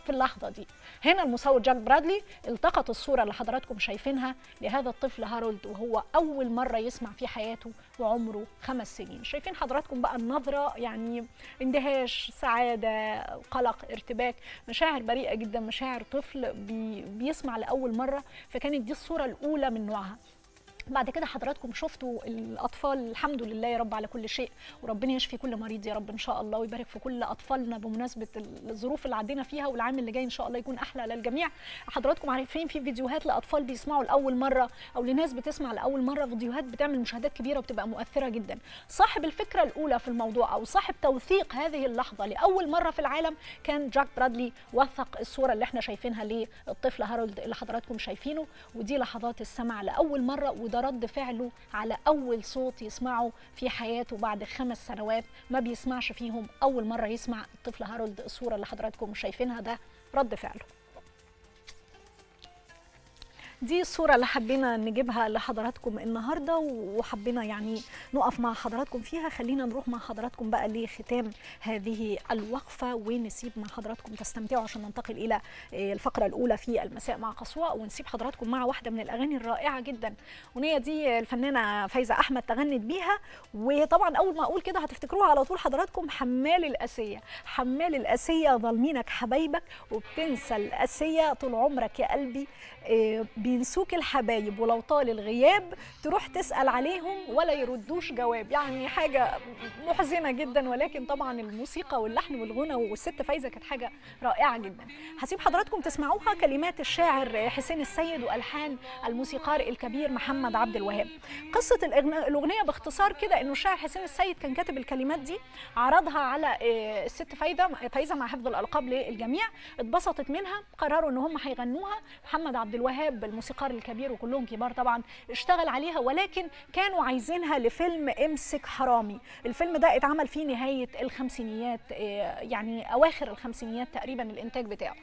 في اللحظه دي هنا المصور جاك برادلي التقط الصوره اللي حضراتكم شايفينها لهذا الطفل هارولد وهو اول مره يسمع في حياته وعمره خمس سنين شايفين حضراتكم بقى النظره يعني اندهاش سعاده قلق ارتباك مشاعر بريئه جدا مشاعر طفل بي بيسمع لاول مره فكانت دي الصوره الاولى من نوعها بعد كده حضراتكم شفتوا الاطفال الحمد لله يا رب على كل شيء وربنا يشفي كل مريض يا رب ان شاء الله ويبارك في كل اطفالنا بمناسبه الظروف اللي عدينا فيها والعام اللي جاي ان شاء الله يكون احلى للجميع حضراتكم عارفين في فيديوهات لاطفال بيسمعوا لاول مره او لناس بتسمع لاول مره فيديوهات بتعمل مشاهدات كبيره وبتبقى مؤثره جدا صاحب الفكره الاولى في الموضوع او صاحب توثيق هذه اللحظه لاول مره في العالم كان جاك برادلي وثق الصوره اللي احنا شايفينها للطفل هارولد اللي حضراتكم شايفينه ودي لحظات السمع لاول مره ده رد فعله على اول صوت يسمعه في حياته بعد خمس سنوات ما بيسمعش فيهم اول مره يسمع الطفل هارولد الصوره اللي حضراتكم شايفينها ده رد فعله دي الصورة اللي حبينا نجيبها لحضراتكم النهاردة وحبينا يعني نقف مع حضراتكم فيها خلينا نروح مع حضراتكم بقى لختام هذه الوقفة ونسيب مع حضراتكم تستمتعوا عشان ننتقل إلى آه، الفقرة الأولى في المساء مع قصواء ونسيب حضراتكم مع واحدة من الأغاني الرائعة جدا ونية دي الفنانة فايزة أحمد تغنت بيها وطبعا أول ما أقول كده هتفتكروها على طول حضراتكم حمال الأسية حمال الأسية ظالمينك حبايبك وبتنسى الأسية طول عمرك يا قلبي إيه، بينسوك الحبايب ولو طال الغياب تروح تسال عليهم ولا يردوش جواب يعني حاجه محزنه جدا ولكن طبعا الموسيقى واللحن والغنى والست فايزه كانت حاجه رائعه جدا هسيب حضراتكم تسمعوها كلمات الشاعر حسين السيد والحان الموسيقار الكبير محمد عبد الوهاب قصه الاغنيه باختصار كده انه الشاعر حسين السيد كان كاتب الكلمات دي عرضها على آه، الست فايده فايزه مع حفظ الالقاب للجميع اتبسطت منها قرروا ان هم هيغنوها محمد عبد عبد الوهاب الموسيقار الكبير وكلهم كبار طبعا اشتغل عليها ولكن كانوا عايزينها لفيلم امسك حرامي الفيلم ده اتعمل في نهايه الخمسينيات آه، يعني اواخر الخمسينيات تقريبا الانتاج بتاعه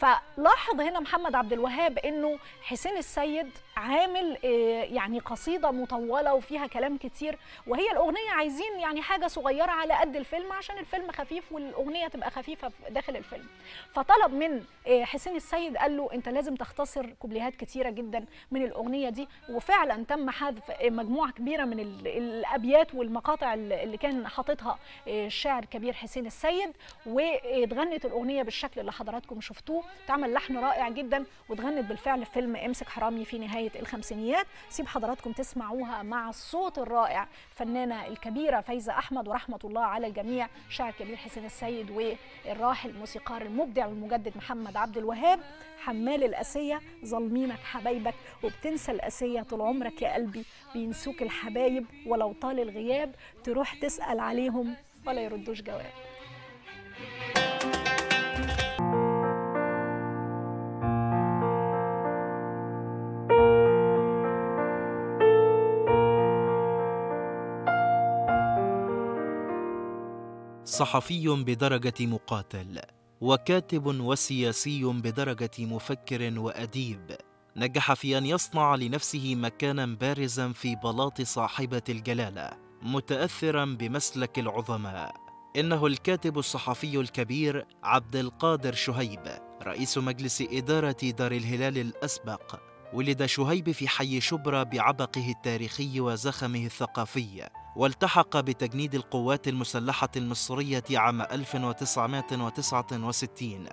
فلاحظ هنا محمد عبد الوهاب انه حسين السيد عامل آه، يعني قصيده مطوله وفيها كلام كتير وهي الاغنيه عايزين يعني حاجه صغيره على قد الفيلم عشان الفيلم خفيف والاغنيه تبقى خفيفه داخل الفيلم فطلب من آه، حسين السيد قال له انت لازم تختصر كوبليهات كتيره جدا من الاغنيه دي وفعلا تم حذف آه، مجموعه كبيره من الابيات والمقاطع اللي كان حاططها الشاعر كبير حسين السيد واتغنت الاغنيه بالشكل اللي حضراتكم شفتوه تعمل لحن رائع جدا واتغنت بالفعل فيلم امسك حرامي في نهايه الخمسينيات سيب حضراتكم تسمعوها مع الصوت الرائع فنانه الكبيره فايزه احمد ورحمه الله على الجميع شاعر كبير حسين السيد والراحل الموسيقار المبدع والمجدد محمد عبد الوهاب حمال الاسيه ظالمينك حبايبك وبتنسى الاسيه طول عمرك يا قلبي بينسوك الحبايب ولو طال الغياب تروح تسال عليهم ولا يردوش جواب
صحفي بدرجة مقاتل وكاتب وسياسي بدرجة مفكر وأديب نجح في أن يصنع لنفسه مكانا بارزا في بلاط صاحبة الجلالة متأثرا بمسلك العظماء إنه الكاتب الصحفي الكبير عبد القادر شهيب رئيس مجلس إدارة دار الهلال الأسبق ولد شهيب في حي شبرا بعبقه التاريخي وزخمه الثقافي والتحق بتجنيد القوات المسلحة المصرية عام 1969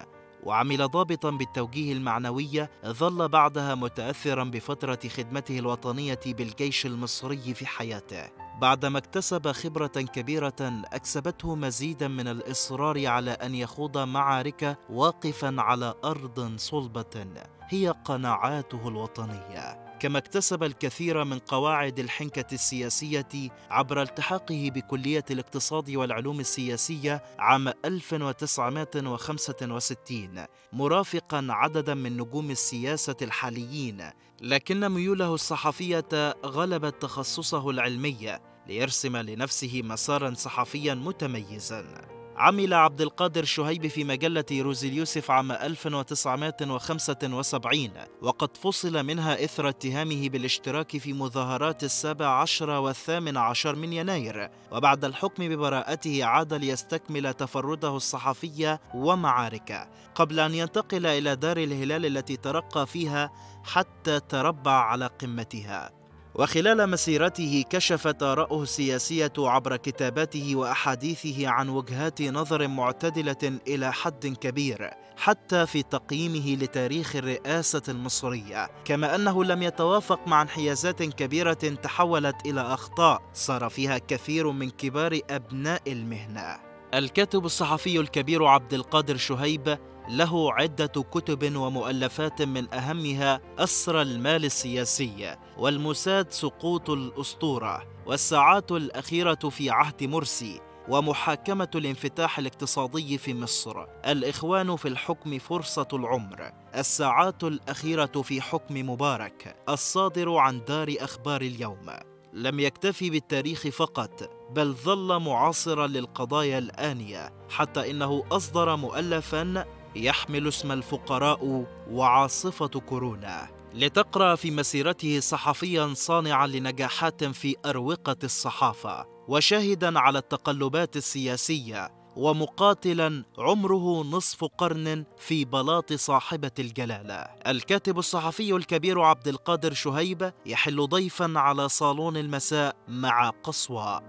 وعمل ضابطا بالتوجيه المعنوية ظل بعدها متأثرا بفترة خدمته الوطنية بالجيش المصري في حياته بعدما اكتسب خبرة كبيرة أكسبته مزيدا من الإصرار على أن يخوض معارك واقفا على أرض صلبة هي قناعاته الوطنية كما اكتسب الكثير من قواعد الحنكة السياسية عبر التحاقه بكلية الاقتصاد والعلوم السياسية عام 1965 مرافقا عددا من نجوم السياسة الحاليين لكن ميوله الصحفية غلبت تخصصه العلمي ليرسم لنفسه مسارا صحفيا متميزا عمل عبد القادر شهيب في مجلة روز اليوسف عام 1975 وقد فصل منها إثر اتهامه بالاشتراك في مظاهرات السابع عشر والثامن عشر من يناير وبعد الحكم ببراءته عاد ليستكمل تفرده الصحفي ومعاركه قبل أن ينتقل إلى دار الهلال التي ترقى فيها حتى تربع على قمتها وخلال مسيرته كشفت آراؤه السياسية عبر كتاباته وأحاديثه عن وجهات نظر معتدلة إلى حد كبير حتى في تقييمه لتاريخ الرئاسة المصرية كما أنه لم يتوافق مع انحيازات كبيرة تحولت إلى أخطاء صار فيها كثير من كبار أبناء المهنة الكاتب الصحفي الكبير عبد القادر شهيب له عدة كتب ومؤلفات من أهمها أسر المال السياسي والمساد سقوط الأسطورة والساعات الأخيرة في عهد مرسي ومحاكمة الانفتاح الاقتصادي في مصر الإخوان في الحكم فرصة العمر الساعات الأخيرة في حكم مبارك الصادر عن دار أخبار اليوم لم يكتفي بالتاريخ فقط بل ظل معاصرا للقضايا الآنية حتى إنه أصدر مؤلفا يحمل اسم الفقراء وعاصفة كورونا لتقرأ في مسيرته صحفيا صانعا لنجاحات في أروقة الصحافة وشاهدا على التقلبات السياسية ومقاتلا عمره نصف قرن في بلاط صاحبة الجلالة الكاتب الصحفي الكبير عبد القادر شهيب يحل ضيفا على صالون المساء مع قصوى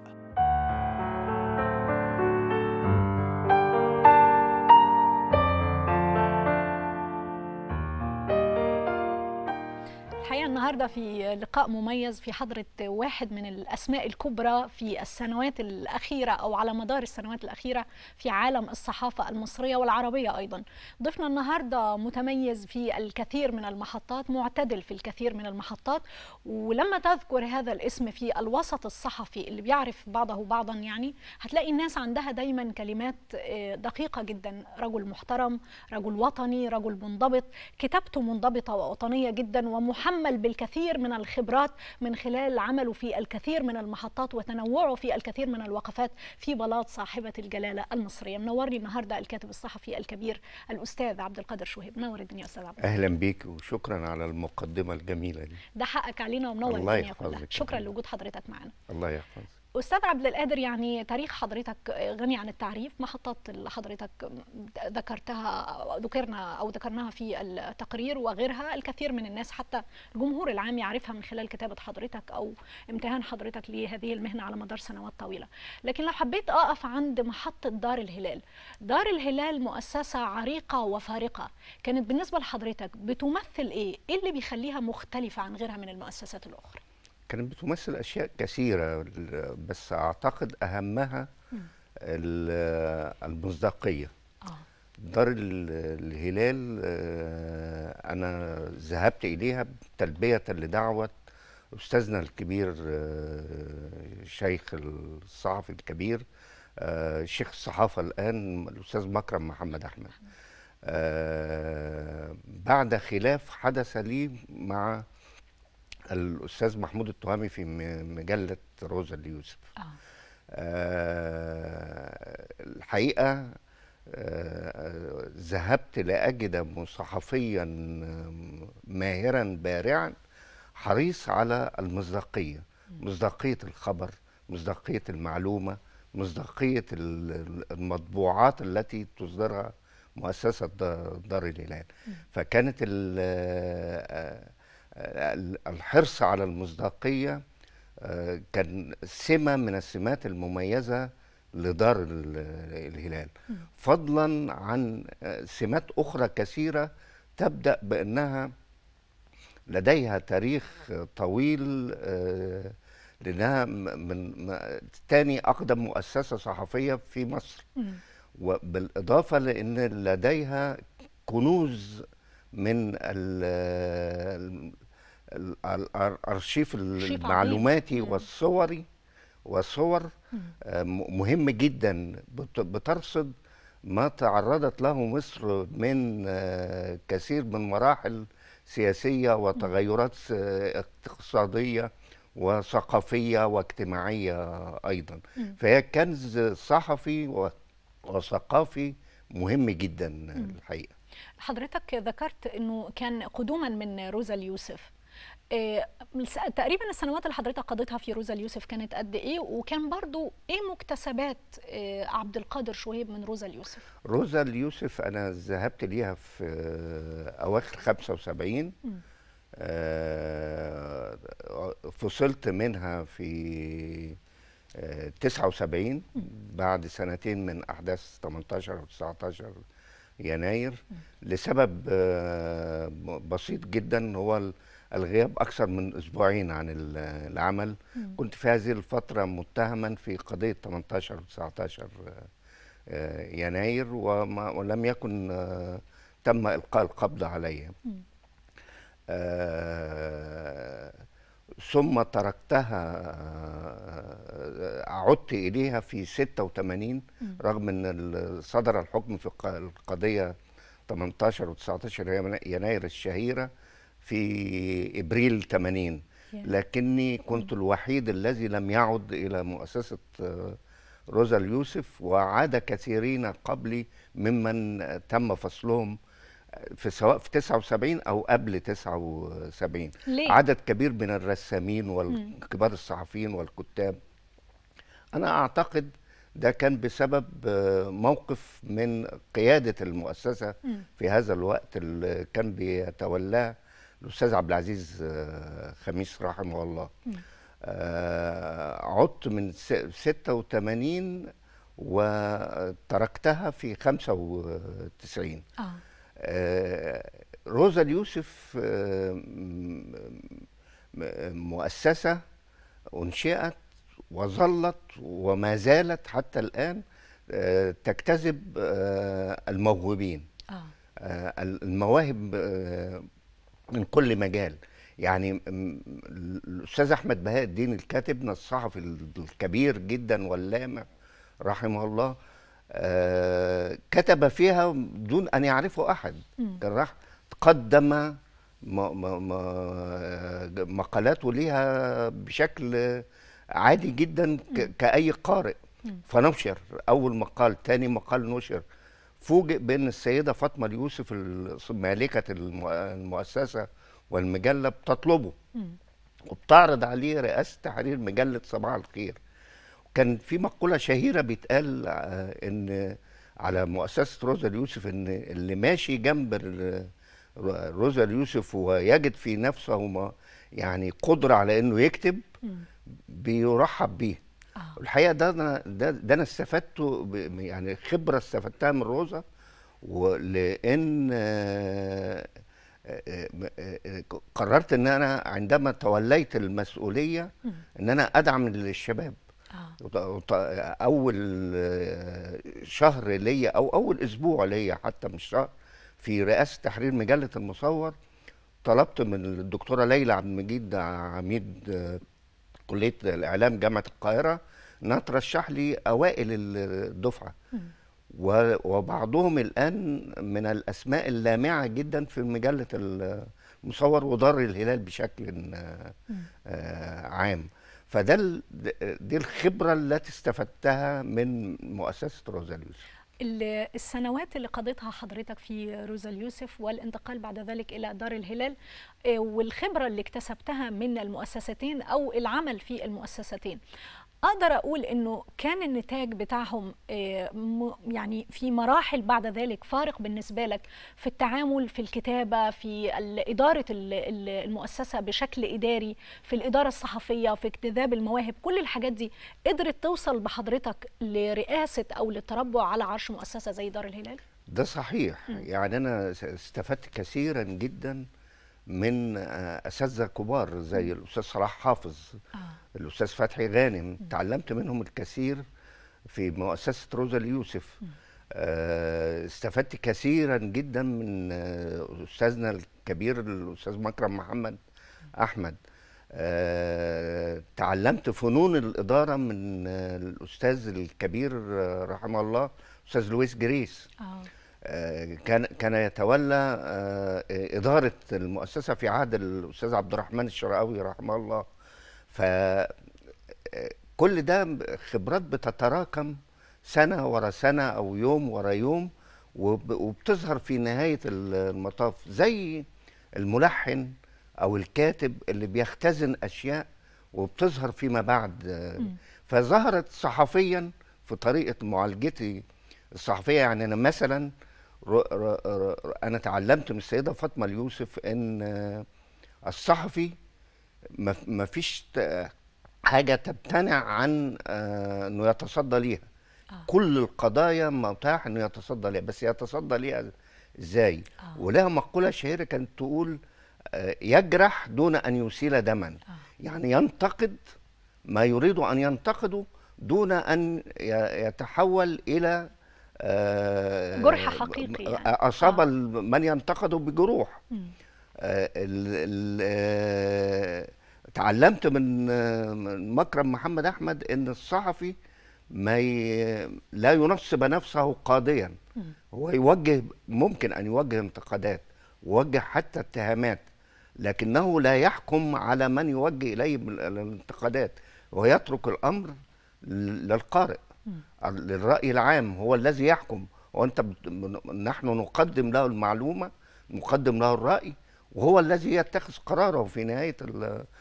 الحقيقه النهارده في لقاء مميز في حضره واحد من الاسماء الكبرى في السنوات الاخيره او على مدار السنوات الاخيره في عالم الصحافه المصريه والعربيه ايضا. ضيفنا النهارده متميز في الكثير من المحطات، معتدل في الكثير من المحطات، ولما تذكر هذا الاسم في الوسط الصحفي اللي بيعرف بعضه بعضا يعني هتلاقي الناس عندها دايما كلمات آه، دقيقه جدا، رجل محترم، رجل وطني، رجل منضبط، كتابته منضبطه ووطنيه جدا ومحمد يتحمل بالكثير من الخبرات من خلال عمله في الكثير من المحطات وتنوعه في الكثير من الوقفات في بلاط صاحبة الجلالة المصرية منورني النهاردة الكاتب الصحفي الكبير الأستاذ عبد القادر شهيب منور الدنيا أستاذ عبد أهلا
بيك وشكرا على المقدمة الجميلة دي
ده حقك علينا ومنور الدنيا كلها شكرا لوجود حضرتك معنا
الله يحفظك
استاذ عبد القادر يعني تاريخ حضرتك غني عن التعريف محطات اللي حضرتك ذكرتها ذكرنا او ذكرناها في التقرير وغيرها الكثير من الناس حتى الجمهور العام يعرفها من خلال كتابه حضرتك او امتهان حضرتك لهذه المهنه على مدار سنوات طويله لكن لو حبيت اقف عند محطه دار الهلال دار الهلال مؤسسه عريقه وفارقه كانت بالنسبه لحضرتك بتمثل ايه ايه اللي بيخليها مختلفه عن غيرها من المؤسسات الاخرى
كانت بتمثل اشياء كثيره بس اعتقد اهمها المصداقيه آه. دار الهلال آه، انا ذهبت اليها تلبيه لدعوه استاذنا الكبير آه، شيخ الصحفي الكبير شيخ الصحافه الان الاستاذ مكرم محمد احمد بعد خلاف حدث لي مع الاستاذ محمود التهامي في مجله روزا ليوسف آه. آه الحقيقه آه ذهبت لاجد صحفيا ماهرا بارعا حريص على المصداقيه مصداقيه الخبر مصداقيه المعلومه مصداقيه المطبوعات التي تصدرها مؤسسه دار الهلال فكانت آه، الحرص على المصداقية آه، كان سمة من السمات المميزة لدار الهلال فضلا عن آه، سمات أخرى كثيرة تبدأ بأنها لديها تاريخ طويل آه، لأنها من ثاني أقدم مؤسسة صحفية في مصر وبالإضافة لأن لديها كنوز من الارشيف المعلوماتي والصوري وصور آه، مهم جدا بترصد ما تعرضت له مصر من آه، كثير من مراحل سياسيه وتغيرات آه، اقتصاديه وثقافيه واجتماعيه ايضا فهي كنز صحفي وثقافي مهم جدا الحقيقه
حضرتك ذكرت انه كان قدوما من روزا اليوسف آه، تقريبا السنوات اللي حضرتك قضيتها في روزا اليوسف كانت قد ايه وكان برضو ايه مكتسبات آه، عبد القادر شهيب من روزا اليوسف
روزا اليوسف انا ذهبت ليها في اواخر 75 آه فصلت منها في 79 آه، بعد سنتين من احداث 18 و 19 يناير لسبب بسيط جدا هو الغياب أكثر من أسبوعين عن العمل مم. كنت في هذه الفترة متهما في قضية 18 و 19 يناير وما ولم يكن آه، تم إلقاء القبض علي آه ثم تركتها آه، عدت إليها في 86 رغم أن صدر الحكم في القضية 18 و 19 يناير الشهيرة في ابريل 80 لكني كنت الوحيد الذي لم يعد الى مؤسسه آه، روزا اليوسف وعاد كثيرين قبلي ممن آه، تم فصلهم آه، في سواء في 79 او قبل 79 ليه؟ عدد كبير من الرسامين والكبار الصحفيين والكتاب انا اعتقد ده كان بسبب موقف من قياده المؤسسه في هذا الوقت اللي كان بيتولاه الاستاذ عبد العزيز آه، خميس رحمه الله آه، عدت من 86 وتركتها في 95 آه. آه. روزا اليوسف مؤسسة أنشئت وظلت وما زالت حتى الآن تجتذب الموهوبين آه. المواهب من كل مجال يعني الاستاذ احمد بهاء الدين الكاتبنا الصحفي الكبير جدا واللامع رحمه الله آه كتب فيها دون ان يعرفه احد كان راح قدم مقالاته ليها بشكل عادي جدا كاي قارئ فنشر اول مقال ثاني مقال نشر فوجئ بان السيده فاطمه اليوسف مالكه المؤسسه والمجله بتطلبه وبتعرض عليه رئاسه تحرير مجله صباح الخير كان في مقوله شهيره بيتقال آه، ان على مؤسسه روزا اليوسف ان اللي ماشي جنب روزا اليوسف ويجد في نفسه يعني قدره على انه يكتب بيرحب بيه آه. الحقيقه ده انا ده, ده انا استفدته يعني خبره استفدتها من روزا ولان آه، آه، آه، قررت ان انا عندما توليت المسؤوليه ان انا ادعم الشباب آه. اول شهر ليا او اول اسبوع ليا حتى مش شهر في رئاسه تحرير مجله المصور طلبت من الدكتوره ليلى عبد المجيد عميد كليه الاعلام جامعه القاهره انها ترشح لي اوائل الدفعه وبعضهم الان من الاسماء اللامعه جدا في مجله المصور وضر الهلال بشكل آه، آه، عام فده دي الخبره التي استفدتها من مؤسسه روزاليوس
السنوات اللي قضيتها حضرتك في روزا اليوسف والانتقال بعد ذلك إلى دار الهلال آه، والخبرة اللي اكتسبتها من المؤسستين أو العمل في المؤسستين اقدر اقول انه كان النتاج بتاعهم آه، يعني في مراحل بعد ذلك فارق بالنسبه لك في التعامل في الكتابه في اداره المؤسسه بشكل اداري في الاداره الصحفيه في اجتذاب المواهب كل الحاجات دي قدرت توصل بحضرتك لرئاسه او للتربع على عرش مؤسسه زي دار الهلال
ده صحيح م. يعني انا استفدت كثيرا جدا من آه، اساتذه كبار زي الاستاذ صلاح حافظ آه. الاستاذ فتحي غانم م. تعلمت منهم الكثير في مؤسسه روزا اليوسف آه استفدت كثيرا جدا من آه، استاذنا الكبير الاستاذ مكرم محمد احمد آه تعلمت فنون الاداره من آه، الاستاذ الكبير رحمه الله استاذ لويس جريس آه. آه، كان كان يتولى آه، اداره المؤسسه في عهد الاستاذ عبد الرحمن الشرقاوي رحمه الله ف آه، كل ده خبرات بتتراكم سنه ورا سنه او يوم ورا يوم وبتظهر في نهايه المطاف زي الملحن او الكاتب اللي بيختزن اشياء وبتظهر فيما بعد فظهرت صحفيا في طريقه معالجتي الصحفيه يعني انا مثلا انا تعلمت من السيده فاطمه اليوسف ان الصحفي ما فيش حاجه تمتنع عن آه، انه يتصدى ليها آه. كل القضايا متاح انه يتصدى ليها بس يتصدى ليها ازاي آه. ولها مقوله شهيره كانت تقول يجرح دون ان يسيل دما يعني ينتقد ما يريد ان ينتقده دون ان يتحول الى آه، جرح
حقيقي يعني.
آه، اصاب آه. من ينتقده بجروح آه، تعلمت من مكرم محمد احمد ان الصحفي ما ي... لا ينصب نفسه قاضيا هو يوجه ممكن ان يوجه انتقادات ووجه حتى اتهامات لكنه لا يحكم على من يوجه اليه الانتقادات ويترك الامر للقارئ للرأي العام هو الذي يحكم وانت بت... نحن نقدم له المعلومه نقدم له الراي وهو الذي يتخذ قراره في نهايه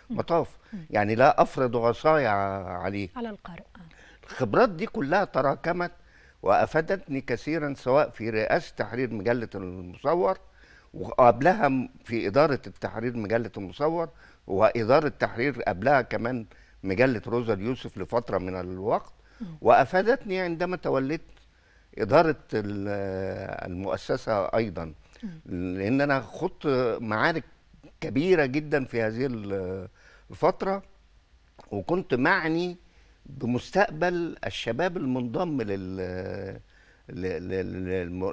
المطاف يعني لا افرض عصاي عليه
على القارئ آه.
الخبرات دي كلها تراكمت وافادتني كثيرا سواء في رئاسه تحرير مجله المصور وقبلها في اداره التحرير مجله المصور واداره تحرير قبلها كمان مجله روزا اليوسف لفتره من الوقت وافادتني عندما توليت اداره المؤسسه ايضا لان انا خضت معارك كبيره جدا في هذه الفتره وكنت معني بمستقبل الشباب المنضم لل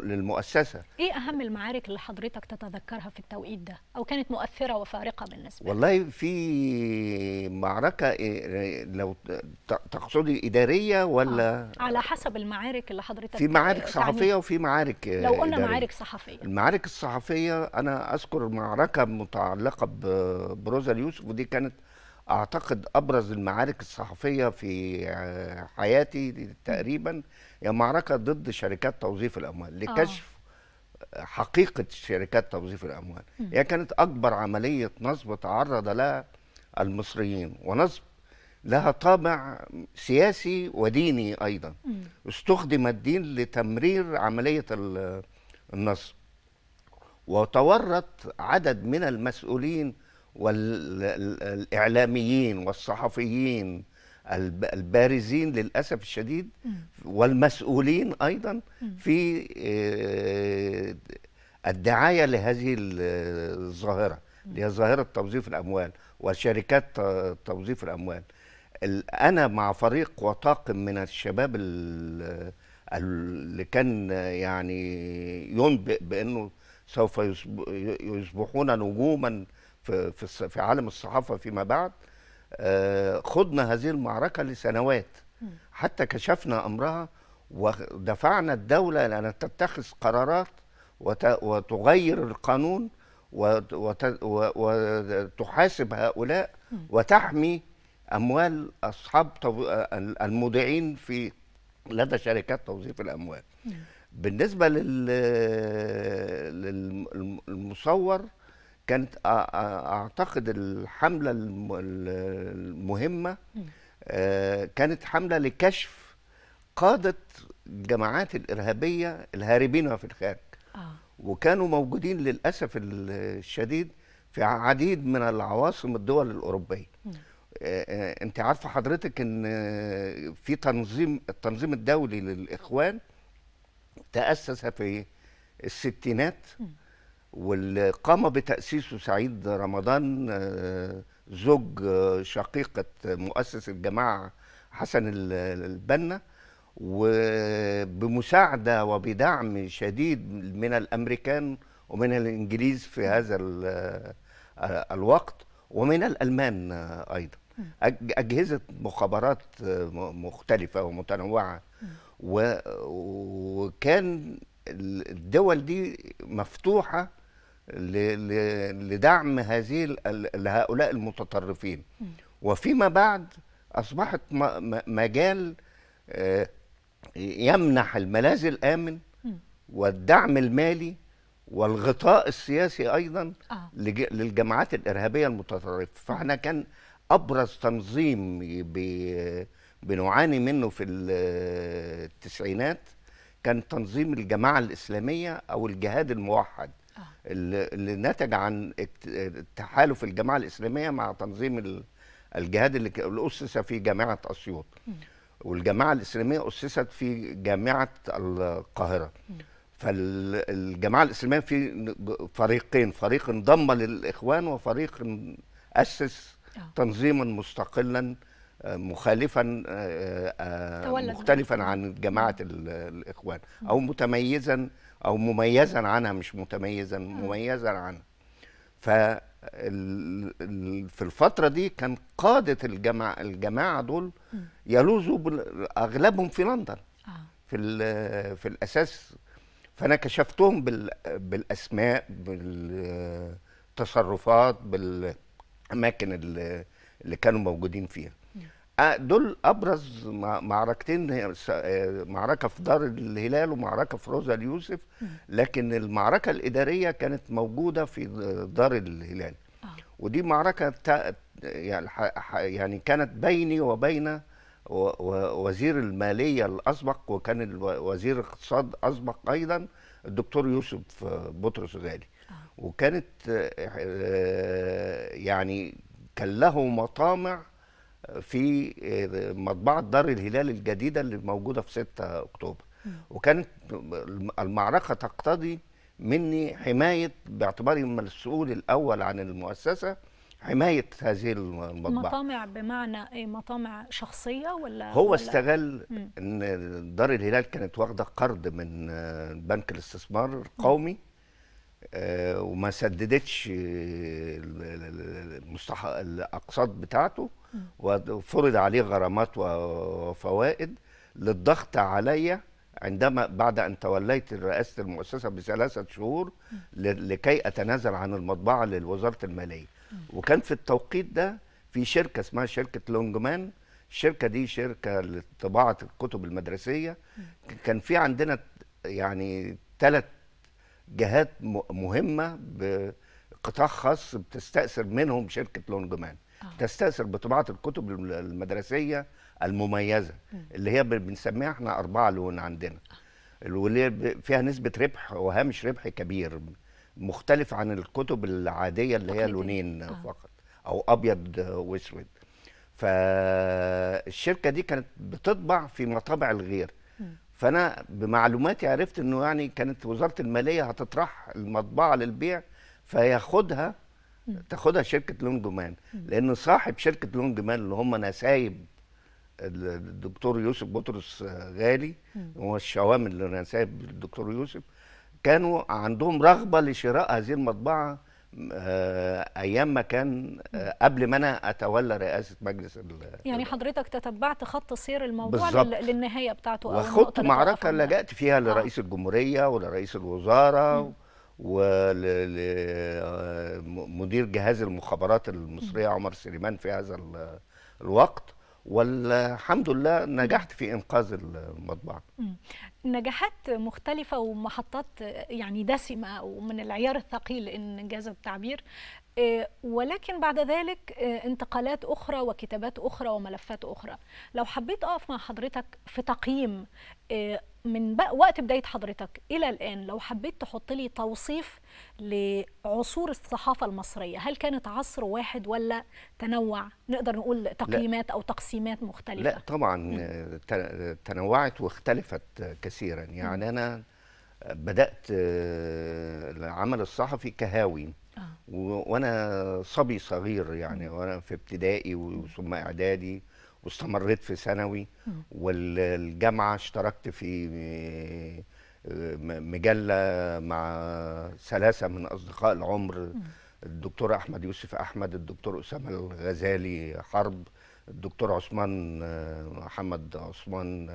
للمؤسسه
ايه اهم المعارك اللي حضرتك تتذكرها في التوقيت ده او كانت مؤثره وفارقه بالنسبه
والله في معركه إيه، لو تقصدي اداريه ولا آه.
على حسب المعارك اللي حضرتك في معارك صحفيه وفي
معارك آه، لو قلنا إدارية. معارك صحفيه المعارك الصحفيه انا اذكر معركه متعلقه بروزا اليوسف ودي كانت اعتقد ابرز المعارك الصحفيه في آه، حياتي تقريبا هي معركه ضد شركات توظيف الاموال آه. لكشف آه. حقيقه شركات توظيف الاموال م. هي كانت اكبر عمليه نصب تعرض لها المصريين ونصب لها طابع سياسي وديني ايضا م. استخدم الدين لتمرير عمليه النصب وتورط عدد من المسؤولين والاعلاميين والصحفيين البارزين للاسف الشديد والمسؤولين ايضا في آه، الدعايه لهذه الظاهره اللي هي ظاهره توظيف الاموال وشركات توظيف الاموال انا مع فريق وطاقم من الشباب اللي كان يعني ينبئ بانه سوف يصبحون نجوما في في عالم الصحافه فيما بعد آه، خضنا هذه المعركة لسنوات حتى كشفنا أمرها ودفعنا الدولة لأن تتخذ قرارات وتغير القانون وتحاسب هؤلاء وتحمي أموال أصحاب المودعين في لدى شركات توظيف الأموال بالنسبة للمصور كانت اعتقد الحمله المهمه آه، كانت حمله لكشف قاده الجماعات الارهابيه الهاربين في الخارج آه. وكانوا موجودين للاسف الشديد في عديد من العواصم الدول الاوروبيه آه، آه، انت عارفه حضرتك ان في تنظيم التنظيم الدولي للاخوان تاسس في الستينات واللي قام بتأسيسه سعيد رمضان آه، زوج آه، شقيقة مؤسس الجماعة حسن البنا وبمساعدة وبدعم شديد من الأمريكان ومن الإنجليز في هذا آه، الوقت ومن الألمان أيضا أجهزة مخابرات مختلفة ومتنوعة وكان الدول دي مفتوحة لدعم هذه لهؤلاء المتطرفين وفيما بعد اصبحت مجال آه، يمنح الملاذ الامن والدعم المالي والغطاء السياسي ايضا آه. للجماعات الارهابيه المتطرفه فاحنا كان ابرز تنظيم بنعاني منه في التسعينات كان تنظيم الجماعه الاسلاميه او الجهاد الموحد اللي نتج عن تحالف الجماعه الاسلاميه مع تنظيم الجهاد اللي اسس في جامعه اسيوط والجماعه الاسلاميه اسست في جامعه القاهره فالجماعه الاسلاميه في فريقين فريق انضم للاخوان وفريق اسس آه. تنظيما مستقلا مخالفا آه، آه، مختلفا عن جماعه الاخوان او متميزا او مميزا عنها مش متميزا مميزا عنها ف في الفتره دي كان قاده الجماعه الجماعه دول يلوذوا اغلبهم في لندن آه. في في الاساس فانا كشفتهم بالاسماء بالتصرفات بالاماكن اللي كانوا موجودين فيها آه، دول ابرز معركتين آه، معركه في دار الهلال ومعركه في روزا اليوسف لكن المعركه الاداريه كانت موجوده في دار الهلال آه. ودي معركه يعني, يعني كانت بيني وبين وزير الماليه الاسبق وكان وزير الاقتصاد اسبق ايضا الدكتور يوسف بطرس غالي وكانت يعني كان له مطامع في آه، مطبعه دار الهلال الجديده اللي موجوده في 6 اكتوبر وكانت المعركه تقتضي مني حمايه باعتباري المسؤول الاول عن المؤسسه حمايه هذه المطبعه
مطامع بمعنى ايه مطامع شخصيه ولا هو ولا؟ استغل مم.
ان دار الهلال كانت واخده قرض من آه، بنك الاستثمار القومي آه، وما سددتش آه، المستحق الاقساط بتاعته وفرض عليه غرامات وفوائد للضغط عليا عندما بعد ان توليت رئاسه المؤسسه بثلاثه شهور لكي اتنازل عن المطبعه لوزاره الماليه وكان في التوقيت ده في شركه اسمها شركه لونجمان الشركه دي شركه لطباعه الكتب المدرسيه كان في عندنا يعني ثلاث جهات مهمه بقطاع خاص بتستأثر منهم شركه لونجمان آه. تستأثر بطباعه الكتب المدرسيه المميزه م. اللي هي بنسميها احنا اربعه لون عندنا واللي فيها نسبه ربح وهامش ربح كبير مختلف عن الكتب العاديه اللي هي لونين آه. فقط او ابيض واسود فالشركه دي كانت بتطبع في مطابع الغير فانا بمعلوماتي عرفت انه يعني كانت وزاره الماليه هتطرح المطبعه للبيع فياخدها تاخدها شركه لونج مان لان صاحب شركه لونج مان اللي هم نسايب الدكتور يوسف بطرس غالي هو الشوام اللي نسايب الدكتور يوسف كانوا عندهم رغبه لشراء هذه المطبعه آه، ايام ما كان آه، قبل ما انا اتولى رئاسه مجلس
يعني حضرتك تتبعت خط سير الموضوع بالزبط. للنهايه بتاعته او خط معركه
لجأت فيها آه. لرئيس الجمهوريه ولرئيس الوزاره م. ولمدير جهاز المخابرات المصريه م. عمر سليمان في هذا الوقت والحمد لله نجحت في انقاذ المطبعه
نجاحات مختلفة ومحطات يعني دسمة ومن العيار الثقيل إن جاز التعبير آه، ولكن بعد ذلك آه، انتقالات أخرى وكتابات أخرى وملفات أخرى لو حبيت أقف مع حضرتك في تقييم آه، من وقت بداية حضرتك إلى الآن لو حبيت تحط لي توصيف لعصور الصحافة المصرية هل كانت عصر واحد ولا تنوع نقدر نقول تقييمات أو تقسيمات مختلفة لا
طبعا تنوعت واختلفت كثيرا يعني أنا بدأت العمل الصحفي كهاوي آه. وانا صبي صغير يعني وانا في ابتدائي وثم اعدادي واستمريت في ثانوي والجامعه اشتركت في مجله مع ثلاثه من اصدقاء العمر الدكتور احمد يوسف احمد الدكتور اسامه الغزالي حرب الدكتور عثمان آه، محمد عثمان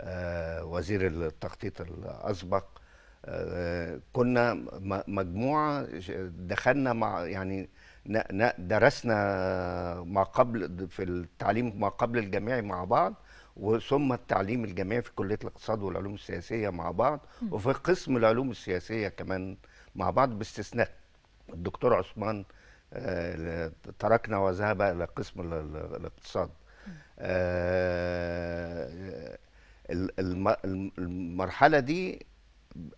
آه، وزير التخطيط الاسبق كنا مجموعه دخلنا مع يعني درسنا ما قبل في التعليم ما قبل الجامعي مع بعض وثم التعليم الجامعي في كليه الاقتصاد والعلوم السياسيه مع بعض وفي قسم العلوم السياسيه كمان مع بعض باستثناء الدكتور عثمان آه، تركنا وذهب الى قسم الاقتصاد آه، المرحله دي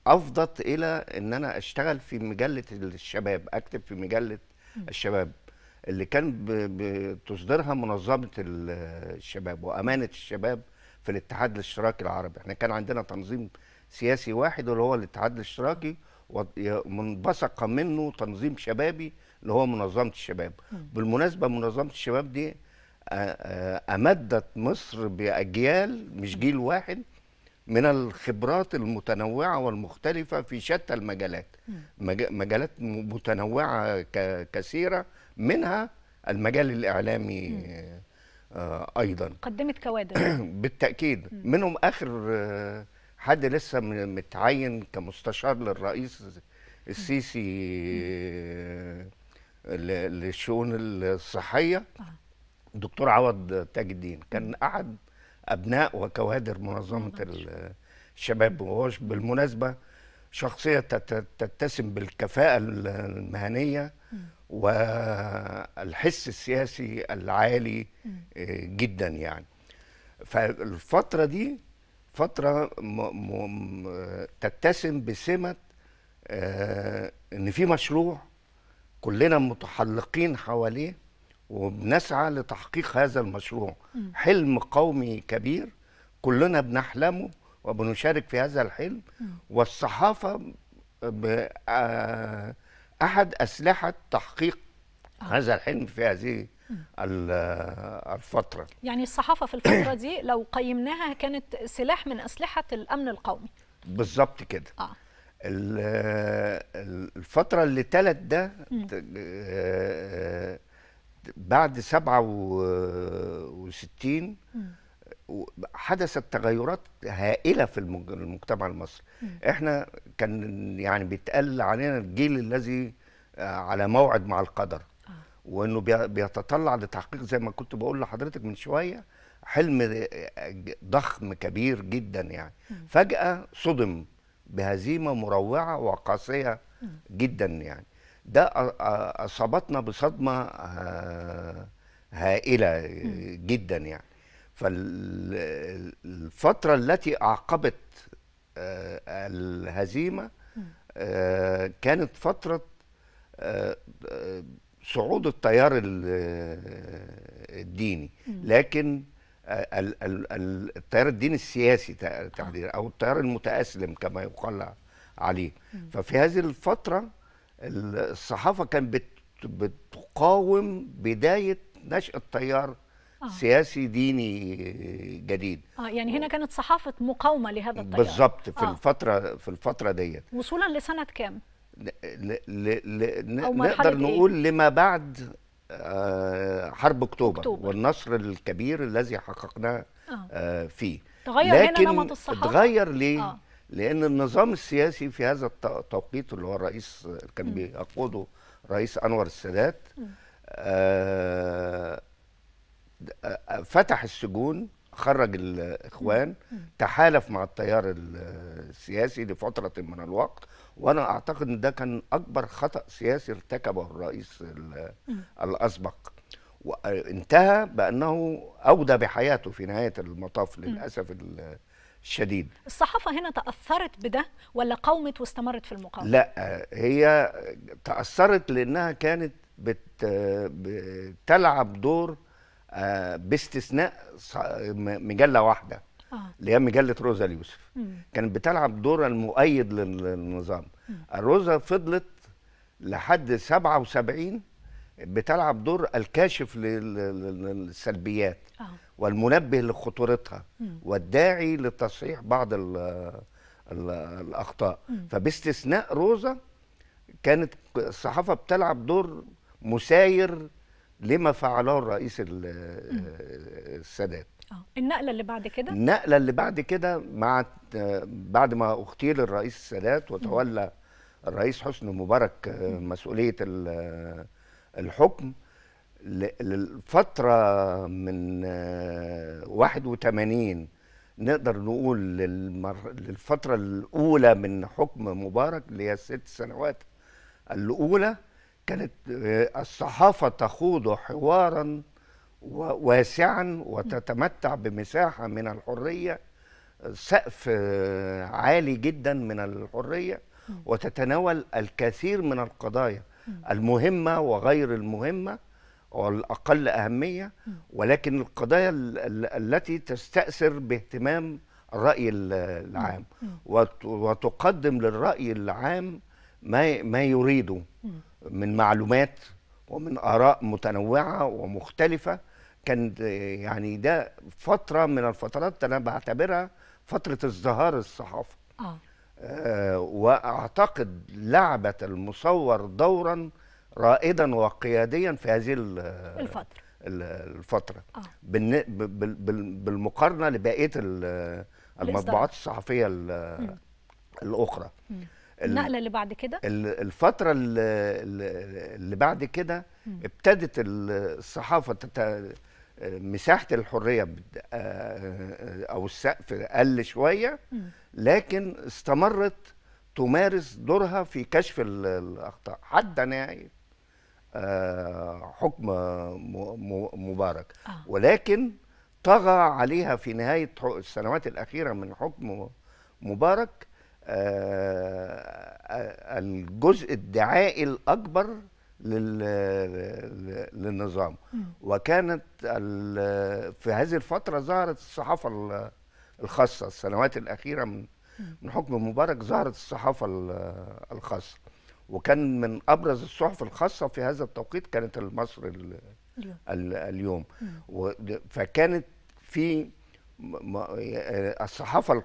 افضت الى ان انا اشتغل في مجله الشباب اكتب في مجله الشباب اللي كان بتصدرها منظمه الشباب وامانه الشباب في الاتحاد الاشتراكي العربي احنا كان عندنا تنظيم سياسي واحد اللي هو الاتحاد الاشتراكي ومنبثق منه تنظيم شبابي اللي هو منظمه الشباب بالمناسبه منظمه الشباب دي امدت مصر باجيال مش جيل واحد من الخبرات المتنوعة والمختلفة في شتى المجالات مجالات متنوعة كثيرة منها المجال الإعلامي آه، ايضا
قدمت كوادر
بالتاكيد منهم اخر آه، حد لسه متعين كمستشار للرئيس السيسي آه، للشؤون الصحيه دكتور عوض تاج الدين كان احد أبناء وكوادر منظمة الشباب وهو بالمناسبة شخصية تتسم بالكفاءة المهنية والحس السياسي العالي آه، جدا يعني فالفترة دي فترة تتسم بسمة آه، إن في مشروع كلنا متحلقين حواليه وبنسعى لتحقيق هذا المشروع حلم قومي كبير كلنا بنحلمه وبنشارك في هذا الحلم والصحافة أحد أسلحة تحقيق آه. هذا الحلم في هذه الفترة
يعني الصحافة في الفترة دي لو قيمناها كانت سلاح من أسلحة الأمن القومي
بالظبط كده آه. الفترة اللي تلت ده بعد 67 حدثت تغيرات هائله في المجتمع المصري احنا كان يعني بيتقال علينا الجيل الذي آه، على موعد مع القدر آه. وانه بيتطلع لتحقيق زي ما كنت بقول لحضرتك من شويه حلم ضخم كبير جدا يعني فجاه صدم بهزيمه مروعه وقاسيه جدا يعني ده اصابتنا بصدمه آه، هائله آه، جدا يعني فالفتره التي اعقبت آه، الهزيمه كانت فتره صعود التيار الديني لكن التيار الديني السياسي تحديدا او التيار المتأسلم كما يقال عليه ففي هذه الفتره الصحافه كانت بت بتقاوم بدايه نشأة تيار آه. سياسي ديني جديد
اه يعني هنا كانت صحافه مقاومه لهذا التيار
بالظبط في آه. الفتره في الفتره ديت
وصولا لسنه كام؟
ل... ل... ل... أو نقدر إيه؟ نقول إيه؟ لما بعد آه، حرب أكتوبر, اكتوبر والنصر الكبير الذي حققناه آه, آه، فيه تغير لكن هنا نمط الصحافه تغير ليه؟ آه. لان النظام السياسي في هذا التوقيت اللي هو الرئيس كان بيقوده رئيس انور السادات آه، آه، فتح السجون خرج الاخوان تحالف مع التيار السياسي لفتره من الوقت وانا اعتقد ان ده كان اكبر خطا سياسي ارتكبه الرئيس الاسبق وانتهى بانه اودى بحياته في نهايه المطاف للاسف شديد
الصحافة هنا تأثرت بده ولا قومت واستمرت في المقاومة؟
لا هي تأثرت لأنها كانت بتلعب دور آه، باستثناء مجلة واحدة آه. اللي هي مجلة روزا اليوسف كانت بتلعب دور المؤيد للنظام روزا فضلت لحد 77 بتلعب دور الكاشف للسلبيات آه. والمنبه لخطورتها والداعي لتصحيح بعض الـ الـ الاخطاء فباستثناء روزا كانت الصحافه بتلعب دور مساير لما فعله الرئيس السادات
آه. النقله اللي بعد كده النقله
اللي بعد كده مع بعد ما اغتيل الرئيس السادات وتولى الرئيس حسني مبارك مسؤوليه الحكم للفترة من 81 آه، نقدر نقول للفترة الأولى من حكم مبارك اللي هي الست سنوات الأولى كانت آه، الصحافة تخوض حوارا واسعا وتتمتع بمساحة من الحرية سقف آه، عالي جدا من الحرية وتتناول الكثير من القضايا المهمه وغير المهمه والاقل اهميه ولكن القضايا التي تستاثر باهتمام الراي العام وتقدم للراي العام ما ما يريده من معلومات ومن اراء متنوعه ومختلفه كان يعني ده فتره من الفترات انا بعتبرها فتره ازدهار الصحافه آه. آه، واعتقد لعبت المصور دورا رائدا وقياديا في هذه الفتره الفتره آه. بالمقارنه لبقيه المطبوعات الصحفيه الاخرى
النقله اللي بعد كده
الفتره اللي بعد كده ابتدت الصحافه مساحه الحريه آه، آه، او السقف قل شويه لكن استمرت تمارس دورها في كشف الاخطاء حتى نهايه حكم مبارك آه. ولكن طغى عليها في نهايه السنوات الاخيره من حكم مبارك الجزء الدعائي الاكبر للنظام وكانت في هذه الفتره ظهرت الصحافه الخاصه السنوات الاخيره من من حكم مبارك ظهرت الصحافه الخاصه وكان من ابرز الصحف الخاصه في هذا التوقيت كانت المصري اليوم فكانت في الصحافه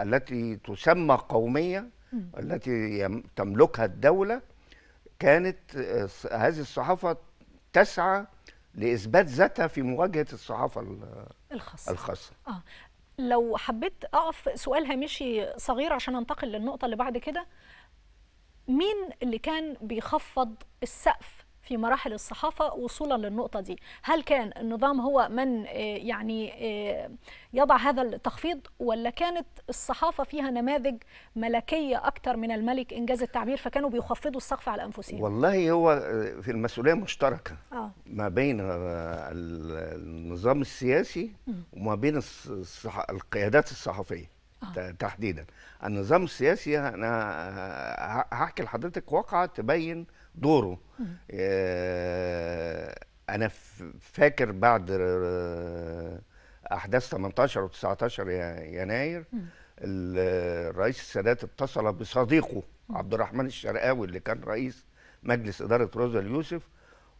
التي تسمى قوميه التي تملكها الدوله كانت آه، هذه الصحافه تسعى لاثبات ذاتها في مواجهه الصحافه الخاصه الخاصه
آه. لو حبيت اقف سؤال هامشي صغير عشان انتقل للنقطه اللي بعد كده مين اللي كان بيخفض السقف في مراحل الصحافة وصولا للنقطة دي هل كان النظام هو من آه، يعني آه، يضع هذا التخفيض ولا كانت الصحافة فيها نماذج ملكية أكتر من الملك إنجاز التعبير فكانوا بيخفضوا السقف على أنفسهم
والله هو آه، في المسؤولية مشتركة آه. ما بين النظام السياسي وما بين الصح... القيادات الصحفية آه. تحديدا النظام السياسي أنا هحكي لحضرتك واقعة تبين دوره آه، انا فاكر بعد آه، احداث 18 و19 يناير الرئيس السادات اتصل بصديقه عبد الرحمن الشرقاوي اللي كان رئيس مجلس اداره روزا اليوسف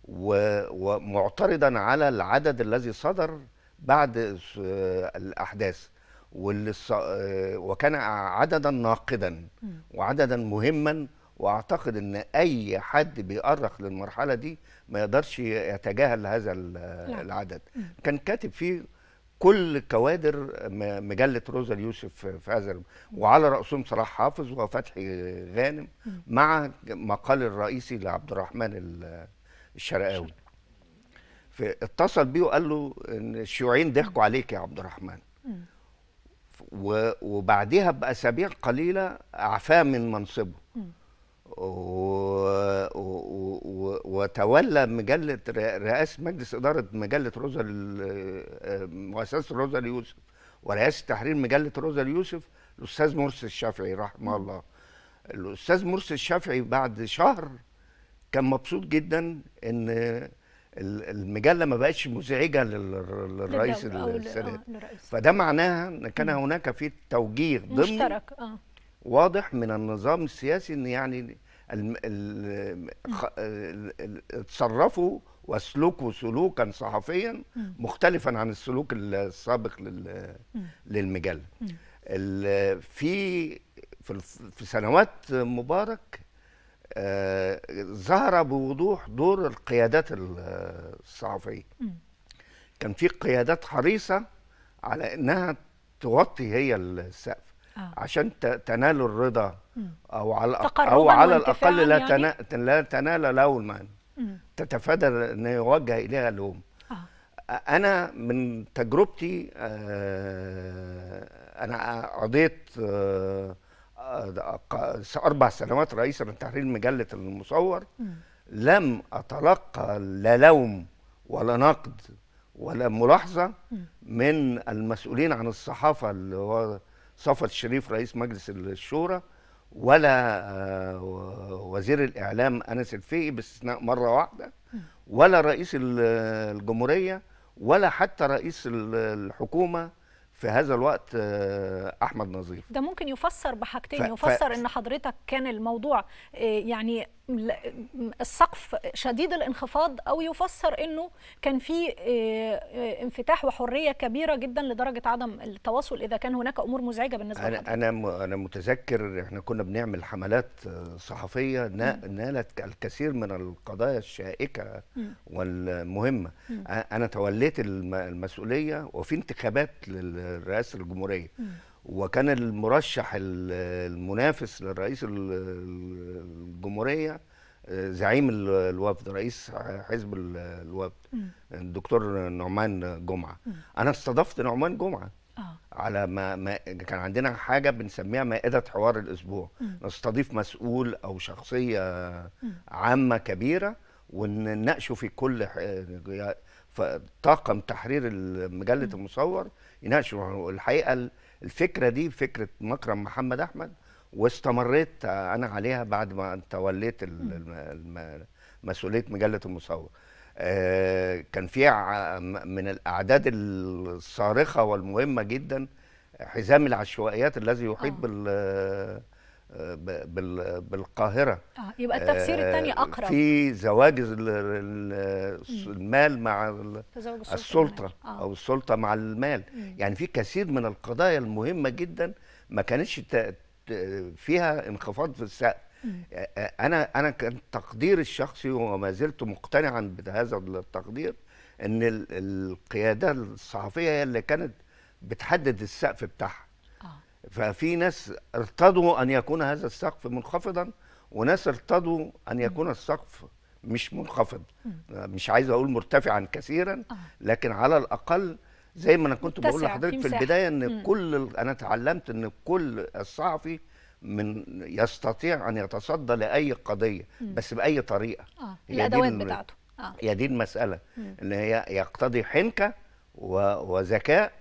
ومعترضا على العدد الذي صدر بعد الاحداث واللي آه، وكان عددا ناقدا وعددا مهما واعتقد ان اي حد بيأرخ للمرحله دي ما يقدرش يتجاهل هذا نعم. العدد كان كاتب فيه كل كوادر مجله روزا اليوسف في هذا وعلى راسهم صلاح حافظ وفتحي غانم مع مقال الرئيسي لعبد الرحمن الشرقاوي فاتصل بيه وقال له ان الشيوعيين ضحكوا عليك يا عبد الرحمن وبعدها باسابيع قليله عفاه من منصبه وتولى مجله رئاسه مجلس اداره مجله روزا آه، مؤسسه روزا اليوسف ورئاسه تحرير مجله روزا اليوسف الاستاذ مرسي الشافعي رحمه الله الاستاذ مرسي الشافعي بعد شهر كان مبسوط جدا ان المجله ما بقتش مزعجه للرئيس السنات آه، فده معناها ان كان هناك في توجيه ضمن مشترك اه واضح من النظام السياسي ان يعني اتصرفوا واسلكوا سلوكا صحفيا مختلفا عن السلوك السابق للمجله في في سنوات مبارك آه، ظهر بوضوح دور القيادات الصحفيه كان في قيادات حريصه على انها توطي هي السقف آه. عشان تنال الرضا او على او على الاقل لا يعني؟ لا تنال لوما تتفادى ان يوجه اليها لوم آه. انا من تجربتي آه، انا قضيت آه، اربع سنوات رئيسا لتحرير مجله المصور لم اتلقى لا لوم ولا نقد ولا ملاحظه من المسؤولين عن الصحافه اللي هو صفوت الشريف رئيس مجلس الشورى ولا آه، وزير الاعلام انس الفقي باستثناء مره واحده ولا رئيس الجمهوريه ولا حتى رئيس الحكومه في هذا الوقت آه، احمد نظيف
ده ممكن يفسر بحاجتين ف... يفسر ف... ان حضرتك كان الموضوع آه، يعني السقف شديد الانخفاض او يفسر انه كان في آه، آه، انفتاح وحريه كبيره جدا لدرجه عدم التواصل اذا كان هناك امور مزعجه بالنسبه
انا انا انا متذكر احنا كنا بنعمل حملات آه، صحفيه نالت الكثير من القضايا الشائكه والمهمه انا توليت المسؤوليه وفي انتخابات لرئاسه الجمهوريه وكان المرشح المنافس للرئيس الجمهوريه آه، زعيم الوفد رئيس حزب الوفد الدكتور نعمان جمعه انا استضفت نعمان جمعه أوه. على ما, ما كان عندنا حاجه بنسميها مائده حوار الاسبوع نستضيف مسؤول او شخصيه عامه كبيره ونناقشه في كل ح... تحرير مجله المصور يناقشوا الحقيقه الفكره دي فكره مكرم محمد احمد واستمريت انا عليها بعد ما توليت مسؤوليه مجله المصور آه، كان في من الاعداد الصارخه والمهمه جدا حزام العشوائيات الذي يحيط بال آه. بالقاهره اه يبقى التفسير الثاني آه، اقرب في زواج المال مع السلطه, السلطة آه. او السلطه مع المال يعني في كثير من القضايا المهمه جدا ما كانتش فيها انخفاض في السقف آه، انا انا كان تقديري الشخصي وما زلت مقتنعا بهذا التقدير ان القياده الصحفيه هي اللي كانت بتحدد السقف بتاعها ففي ناس ارتضوا ان يكون هذا السقف منخفضا وناس ارتضوا ان يكون السقف مش منخفض مش عايز اقول مرتفعا كثيرا آه. لكن على الاقل زي ما انا كنت بقول لحضرتك في البدايه ان كل انا تعلمت ان كل الصحفي من يستطيع ان يتصدى لاي قضيه بس باي طريقه
آه. الادوات بتاعته آه. هي
دي المساله ان هي يقتضي حنكه وذكاء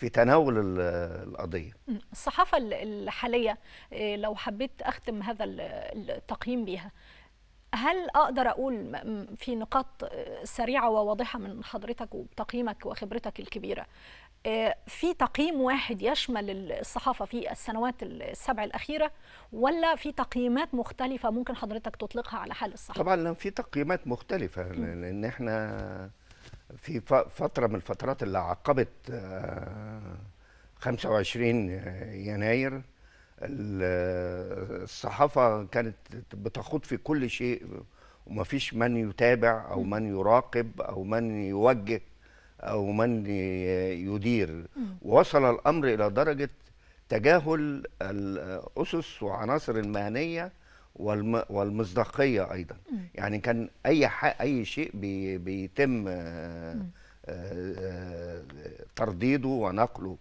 في تناول القضيه
الصحافه الحاليه إيه، لو حبيت اختم هذا التقييم بيها هل اقدر اقول في نقاط إيه، سريعه وواضحه من حضرتك وتقييمك وخبرتك الكبيره إيه، في تقييم واحد يشمل الصحافه في السنوات السبع الاخيره ولا في تقييمات مختلفه ممكن حضرتك تطلقها على حال الصحافه
طبعا في تقييمات مختلفه لان احنا في فتره من الفترات اللي عقبت 25 آه، آه، يناير آه، الصحافه كانت بتخوض في كل شيء وما فيش من يتابع او من يراقب او من يوجه او من يدير ووصل الامر الى درجه تجاهل الاسس وعناصر المهنيه والم والمصداقيه ايضا يعني كان اي اي شيء بي بيتم آه، آه، آه، ترديده ونقله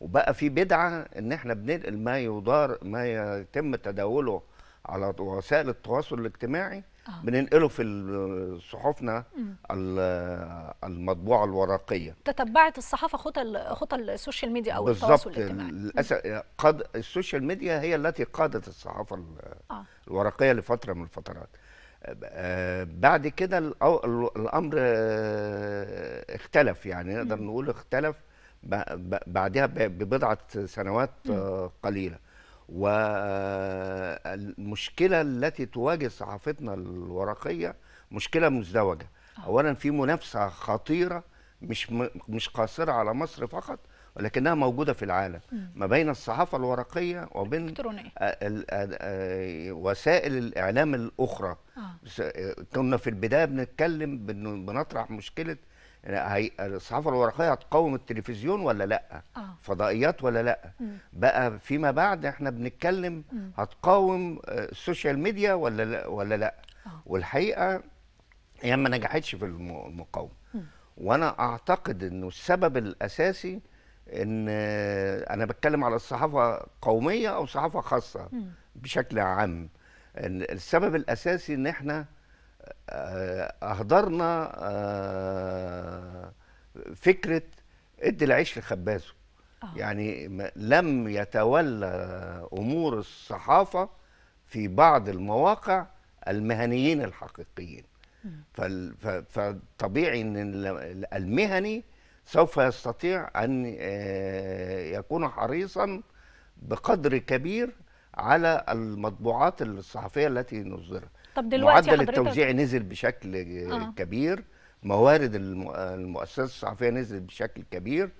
وبقى في بدعه ان احنا بننقل ما يدار ما يتم تداوله على وسائل التواصل الاجتماعي آه. بننقله في صحفنا المطبوعه الورقيه
تتبعت الصحافه خطى خطى السوشيال ميديا او التواصل الاجتماعي
بالظبط قد السوشيال ميديا هي التي قادت الصحافه آه. الورقيه لفتره من الفترات آه، بعد كده الامر آه، اختلف يعني نقدر نقول اختلف بعدها ببضعه سنوات قليله والمشكله التي تواجه صحافتنا الورقيه مشكله مزدوجه آه. اولا في منافسه خطيره مش مش قاصره على مصر فقط ولكنها موجوده في العالم ما بين الصحافه الورقيه وبين وسائل الاعلام الاخرى آه. كنا في البدايه بنتكلم بنطرح مشكله يعني هي الصحافه الورقيه هتقاوم التلفزيون ولا لا آه. فضائيات ولا لا مم. بقى فيما بعد احنا بنتكلم مم. هتقاوم آه، السوشيال ميديا ولا لا ولا لا آه. والحقيقه هي ما نجحتش في المقاومه وانا اعتقد انه السبب الاساسي ان آه، انا بتكلم على الصحافه قوميه او صحافه خاصه مم. بشكل عام السبب الاساسي ان احنا آه، اهدرنا آه، فكره ادي العيش لخبازه آه. يعني لم يتولى امور الصحافه في بعض المواقع المهنيين الحقيقيين فطبيعي ان المهني سوف يستطيع ان يكون حريصا بقدر كبير على المطبوعات الصحفيه التي نصدرها
طب دلوقتي معدل حضرتك... التوزيع
نزل بشكل آه. كبير موارد المؤسسات الصحفيه نزلت بشكل كبير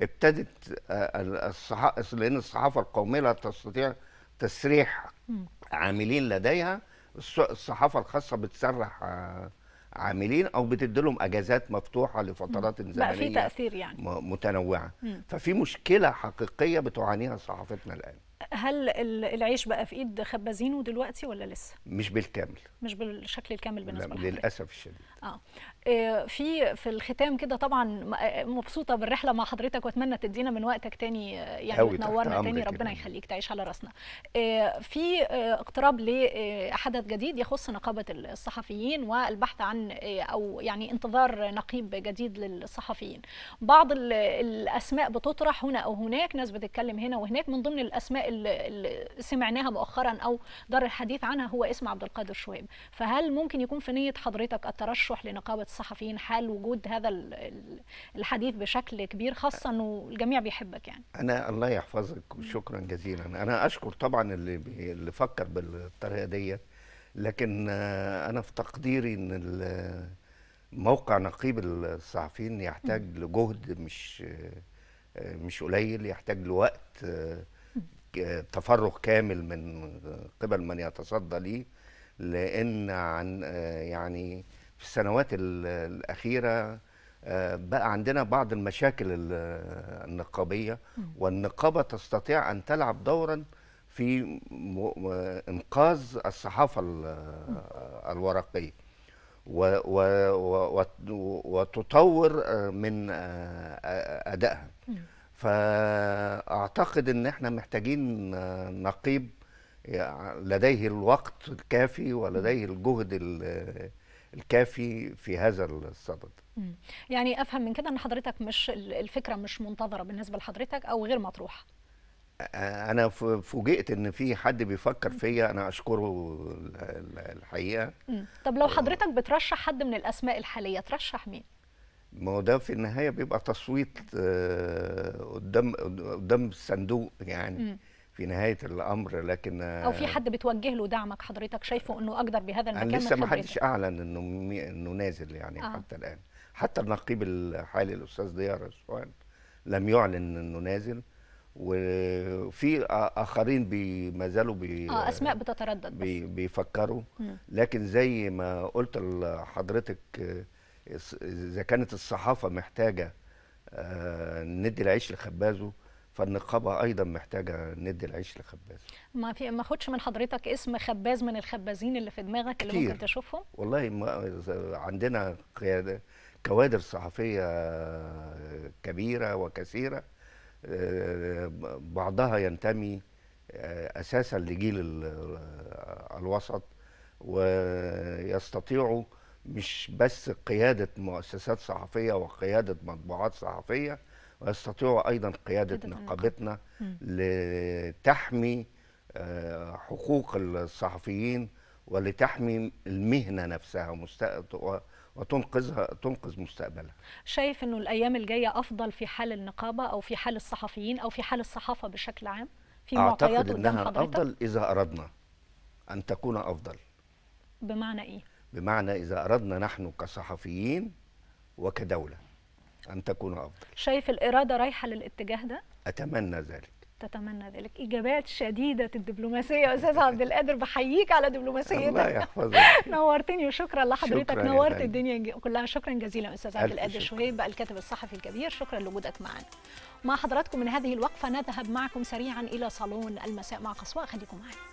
ابتدت آه، الصحافه لان الصحافه القوميه لا تستطيع تسريح عاملين لديها الصحافه الخاصه بتسرح آه، عاملين او بتدي لهم اجازات مفتوحه لفترات زمنيه بقى في تاثير يعني متنوعه مم. ففي مشكله حقيقيه بتعانيها صحافتنا الان
هل العيش بقى في ايد خبازينه دلوقتي ولا لسه؟
مش بالكامل
مش بالشكل الكامل بالنسبه
للاسف الشديد
آه. اه في في الختام كده طبعا آه، مبسوطه بالرحله مع حضرتك واتمنى تدينا من وقتك تاني يعني تنورنا تاني ربنا يخليك تعيش على راسنا آه، في اقتراب لحدث جديد يخص نقابه الصحفيين والبحث عن او يعني انتظار نقيب جديد للصحفيين بعض الاسماء بتطرح هنا او هناك ناس بتتكلم هنا وهناك من ضمن الاسماء اللي سمعناها مؤخرا او دار الحديث عنها هو اسم عبد القادر شويب فهل ممكن يكون في نيه حضرتك الترشح يصلح لنقابه الصحفيين حال وجود هذا الحديث بشكل كبير خاصه انه الجميع بيحبك يعني
انا الله يحفظك وشكرا جزيلا انا اشكر طبعا اللي اللي فكر بالطريقه ديت لكن انا في تقديري ان موقع نقيب الصحفيين يحتاج لجهد مش مش قليل يحتاج لوقت تفرغ كامل من قبل من يتصدى ليه لان عن يعني السنوات الأخيرة آه، بقى عندنا بعض المشاكل النقابية والنقابة تستطيع أن تلعب دورا في إنقاذ الصحافة الورقية وتطور آه، من آه، أدائها فأعتقد أن احنا محتاجين نقيب لديه الوقت الكافي ولديه الجهد الكافي في هذا الصدد
يعني افهم من كده ان حضرتك مش الفكره مش منتظره بالنسبه لحضرتك او غير مطروحه
انا فوجئت ان في حد بيفكر فيا انا اشكره الحقيقه
طب لو آه. حضرتك بترشح حد من الاسماء الحاليه ترشح مين
ما هو ده في النهايه بيبقى تصويت آه، قدام قدام الصندوق يعني في نهايه الامر لكن او في حد
بتوجه له دعمك حضرتك شايفه انه اقدر بهذا المكان لسه ما حدش
اعلن انه مي... انه نازل يعني آه. حتى الان حتى النقيب الحالي الاستاذ ديار رشوان لم يعلن انه نازل وفي اخرين بي ما زالوا بي آه اسماء
بتتردد بي
بيفكروا لكن زي ما قلت لحضرتك اذا كانت الصحافه محتاجه آه، ندي العيش لخبازه فالنقابه ايضا محتاجه ندي العيش لخباز
ما في ما اخدش من حضرتك اسم خباز من الخبازين اللي في دماغك كتير. اللي ممكن تشوفهم
والله ما عندنا كوادر صحفيه كبيره وكثيره بعضها ينتمي اساسا لجيل الوسط ويستطيعوا مش بس قياده مؤسسات صحفيه وقياده مطبوعات صحفيه ويستطيعوا أيضا قيادة نقابتنا لتحمي آه، حقوق الصحفيين ولتحمي المهنة نفسها وتنقذها تنقذ مستقبلها
شايف أنه الأيام الجاية أفضل في حال النقابة أو في حال الصحفيين أو في حال الصحافة بشكل عام في أعتقد أنها أفضل
إذا أردنا أن تكون أفضل بمعنى إيه؟ بمعنى إذا أردنا نحن كصحفيين وكدولة أن تكون أفضل
شايف الإرادة رايحة للاتجاه ده؟
أتمنى ذلك
تتمنى ذلك إجابات شديدة الدبلوماسية أستاذ عبد القادر بحييك على دبلوماسيتك الله يحفظك نورتني وشكرا لحضرتك شكرا نورت الدنيا كلها شكرا جزيلا أستاذ عبد القادر شهيب الكاتب الصحفي الكبير شكرا لوجودك معنا مع حضراتكم من هذه الوقفة نذهب معكم سريعا إلى صالون المساء مع قصواء خليكم معنا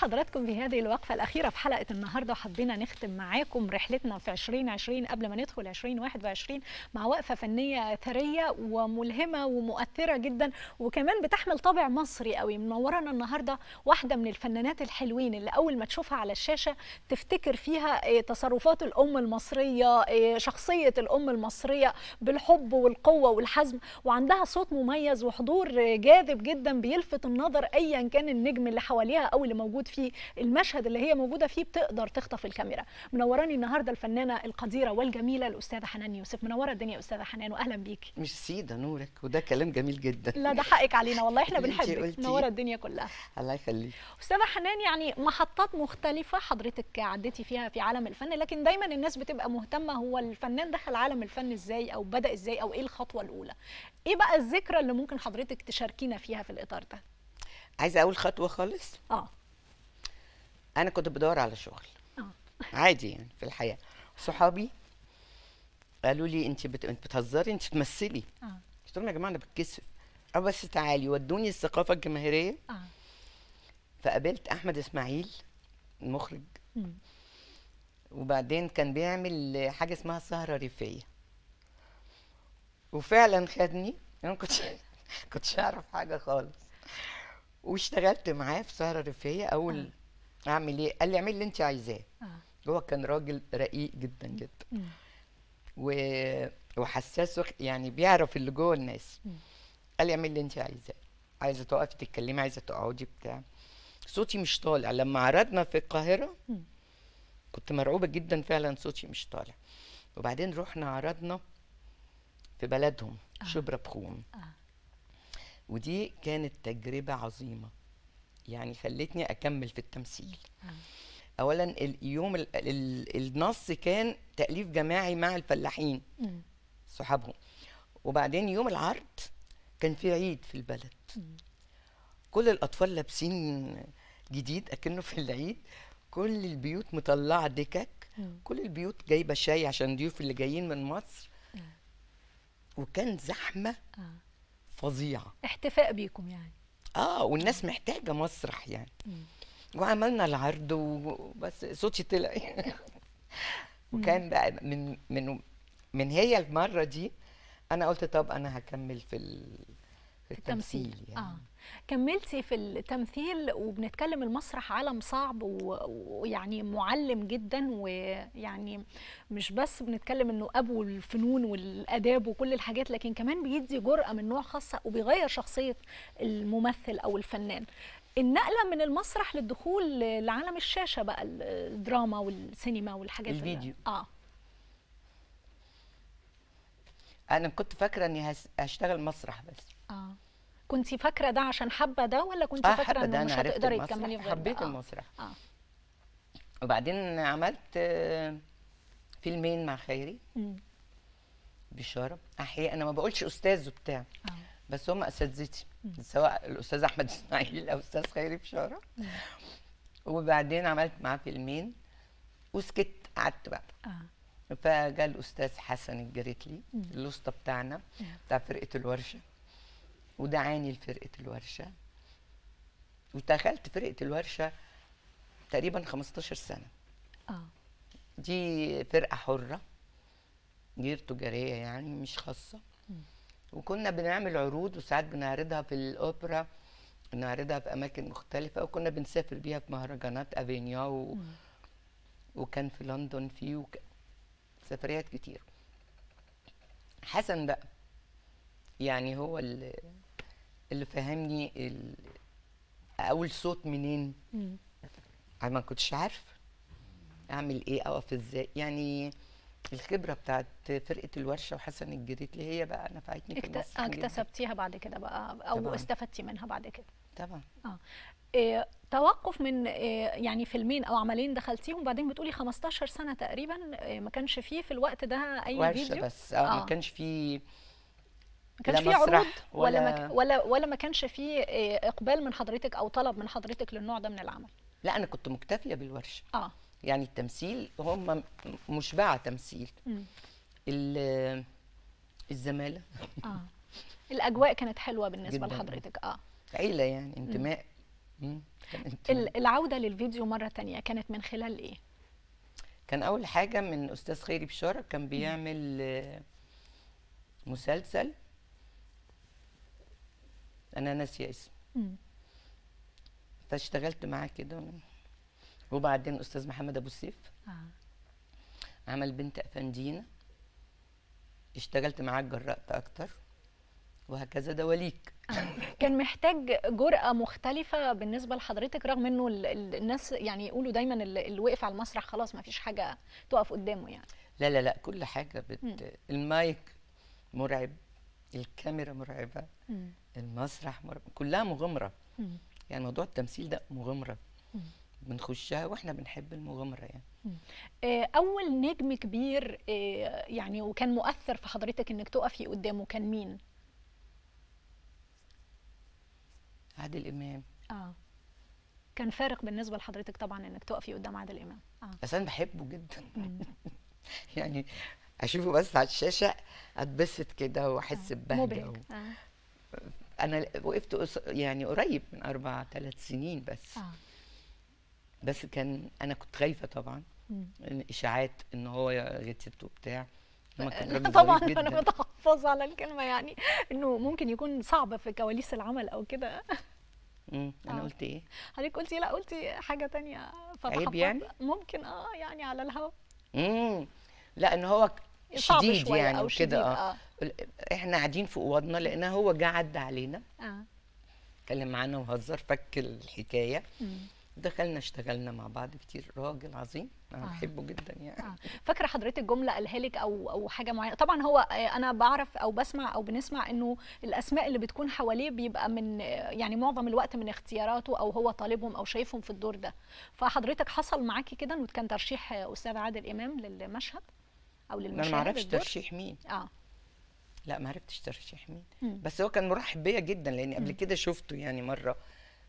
حضراتكم بهذه الوقفة الأخيرة في حلقة النهاردة وحبينا نختم معاكم رحلتنا في 2020 قبل ما ندخل 2021 مع وقفة فنية ثرية وملهمة ومؤثرة جدا وكمان بتحمل طابع مصري قوي منورانا النهاردة واحدة من الفنانات الحلوين اللي أول ما تشوفها على الشاشة تفتكر فيها إيه، تصرفات الأم المصرية إيه، شخصية الأم المصرية بالحب والقوة والحزم وعندها صوت مميز وحضور جاذب جدا بيلفت النظر أيا كان النجم اللي حواليها أو اللي موجود موجود فيه المشهد اللي هي موجوده فيه بتقدر تخطف الكاميرا منوراني النهارده الفنانه القديره والجميله الاستاذه حنان يوسف منوره الدنيا يا استاذه حنان واهلا بيكي
مش سيده نورك وده كلام جميل جدا لا ده
حقك علينا والله احنا بنحبك منوره الدنيا كلها الله يخليك استاذه حنان يعني محطات مختلفه حضرتك عديتي فيها في عالم الفن لكن دايما الناس بتبقى مهتمه هو الفنان دخل عالم الفن ازاي او بدا ازاي او ايه الخطوه الاولى ايه بقى الذكرى اللي ممكن حضرتك تشاركينا فيها في الاطار ده
عايزه اقول خطوه خالص اه انا كنت بدور على شغل آه. عادي يعني في الحياه صحابي قالوا لي انت بت... انت بتهزري انت بتمثلي آه. قلت لهم يا جماعه انا بتكسف اه بس تعالي ودوني الثقافه الجماهيريه آه. فقابلت احمد اسماعيل المخرج م. وبعدين كان بيعمل حاجه اسمها سهره ريفيه وفعلا خدني انا كنت كنتش اعرف حاجه خالص واشتغلت معاه في سهره ريفيه اول اعمل ايه قال لي اعمل اللي انت عايزاه آه. هو كان راجل رقيق جدا جدا و... وحساس يعني بيعرف اللي جوه الناس قال لي اعمل اللي انت عايزاه عايزه توقفي تتكلمي عايزه تقعدي بتاع صوتي مش طالع لما عرضنا في القاهره كنت مرعوبه جدا فعلا صوتي مش طالع وبعدين رحنا عرضنا في بلدهم آه. شبرا بخوم آه. ودي كانت تجربه عظيمه يعني خلتني اكمل في التمثيل اولا اليوم الـ الـ النص كان تاليف جماعي مع الفلاحين صحابهم وبعدين يوم العرض كان في عيد في البلد كل الاطفال لابسين جديد اكنه في العيد كل البيوت مطلعه دكك كل البيوت جايبه شاي عشان ضيوف اللي جايين من مصر وكان زحمه آه. فظيعه
احتفاء بيكم يعني
اه والناس محتاجه مسرح يعني وعملنا العرض وبس صوتي طلع
وكان
بقى من من من هي المره دي انا قلت طب انا هكمل في,
في التمثيل يعني. آه. كملتي في التمثيل وبنتكلم المسرح عالم صعب ويعني معلم جدا ويعني مش بس بنتكلم انه ابو الفنون والاداب وكل الحاجات لكن كمان بيدي جرأة من نوع خاصة وبيغير شخصية الممثل او الفنان النقله من المسرح للدخول لعالم الشاشه بقى الدراما والسينما والحاجات الفيديو اللي... اه
انا كنت فاكره اني هشتغل مسرح بس
اه كنت فاكره ده عشان حابه ده ولا كنت آه فاكره انه مش هتقدري تكملي في حبيت آه.
المسرح آه. وبعدين عملت آه، فيلمين مع خيري بشاره احياء انا ما بقولش استاذ وبتاع آه. بس هم اساتذتي سواء الاستاذ احمد اسماعيل او استاذ خيري بشاره وبعدين عملت معاه فيلمين وسكت قعدت بقى آه. فجاء الاستاذ حسن الجريتلي الوسطى بتاعنا بتاع فرقه الورشه ودعاني لفرقه الورشه ودخلت فرقه الورشه تقريبا 15 سنه اه دي فرقه حره غير تجاريه يعني مش خاصه وكنا بنعمل عروض وساعات بنعرضها في الاوبرا بنعرضها في اماكن مختلفه وكنا بنسافر بيها في مهرجانات افينيا و... وكان في لندن فيه وك... سفريات كتير حسن بقى يعني هو اللي اللي فهمني ال... اقول صوت منين انا ما كنتش عارفه اعمل ايه اقف ازاي يعني الخبره بتاعت فرقه الورشه وحسن الجريتلي هي بقى نفعتني في المسرح اكتسبتيها
بعد كده بقى او طبعًا. استفدتي منها بعد كده طبعا اه إيه توقف من إيه يعني فيلمين او عملين دخلتيهم وبعدين بتقولي 15 سنه تقريبا إيه ما كانش فيه في الوقت ده اي ورشة فيديو بس آه, اه ما كانش فيه ما كانش في عروض ولا ولا, ولا ما كانش في آه، اقبال من حضرتك او طلب من حضرتك للنوع ده من العمل
لا انا كنت مكتفيه بالورشه اه يعني التمثيل هم مشبعه تمثيل الزماله
اه الاجواء كانت حلوه بالنسبه جداً. لحضرتك اه
عيله يعني انتماء انتماء.
العوده للفيديو مره تانية كانت من خلال ايه
كان اول حاجه من استاذ خيري بشاره كان بيعمل آه، مسلسل انا ناسيه اسم فاشتغلت معاه كده وبعدين استاذ محمد ابو السيف آه. عمل بنت افندينا اشتغلت معاه جرأت اكتر وهكذا دواليك
آه. كان محتاج جرأة مختلفة بالنسبة لحضرتك رغم انه الناس يعني يقولوا دايما اللي وقف على المسرح خلاص ما فيش حاجة تقف قدامه يعني
لا لا لا كل حاجة بت... المايك مرعب الكاميرا مرعبه مم. المسرح مرعبة كلها مغامره يعني موضوع التمثيل ده مغامره بنخشها واحنا بنحب المغامره يعني
آه، اول نجم كبير آه، يعني وكان مؤثر في حضرتك انك تقفي قدامه كان مين
عادل امام
اه كان فارق بالنسبه لحضرتك طبعا انك تقفي قدام عادل امام اه
بس انا بحبه جدا يعني اشوفه بس على الشاشه اتبسط كده واحس آه. ببهجه آه. انا وقفت يعني قريب من اربع ثلاث سنين بس آه. بس كان انا كنت خايفه طبعا إن اشاعات ان هو غتت وبتاع آه، طبعا انا
متحفظه على الكلمه يعني انه ممكن يكون صعب في كواليس العمل او كده
امم انا آه. قلت ايه
حضرتك قلتي لا قلتي حاجه تانية عيب يعني ممكن اه يعني على الهوا
امم لا ان هو
شديد يعني وكده اه, آه.
احنا قاعدين في اوضنا لان هو جه عدى علينا اه اتكلم معانا وهزر فك الحكايه مم. دخلنا اشتغلنا مع بعض كتير راجل عظيم انا آه. بحبه جدا يعني
آه. فاكره حضرتك جمله قالها لك او او حاجه معينه طبعا هو آه، انا بعرف او بسمع او بنسمع انه الاسماء اللي بتكون حواليه بيبقى من يعني معظم الوقت من اختياراته او هو طالبهم او شايفهم في الدور ده فحضرتك حصل معاكي كده انه كان ترشيح استاذ عادل امام للمشهد او للمشاهد انا ما اعرفش ترشيح مين اه
لا ما عرفتش ترشيح مين مم. بس هو كان مرحب بيا جدا لاني قبل كده شفته يعني مره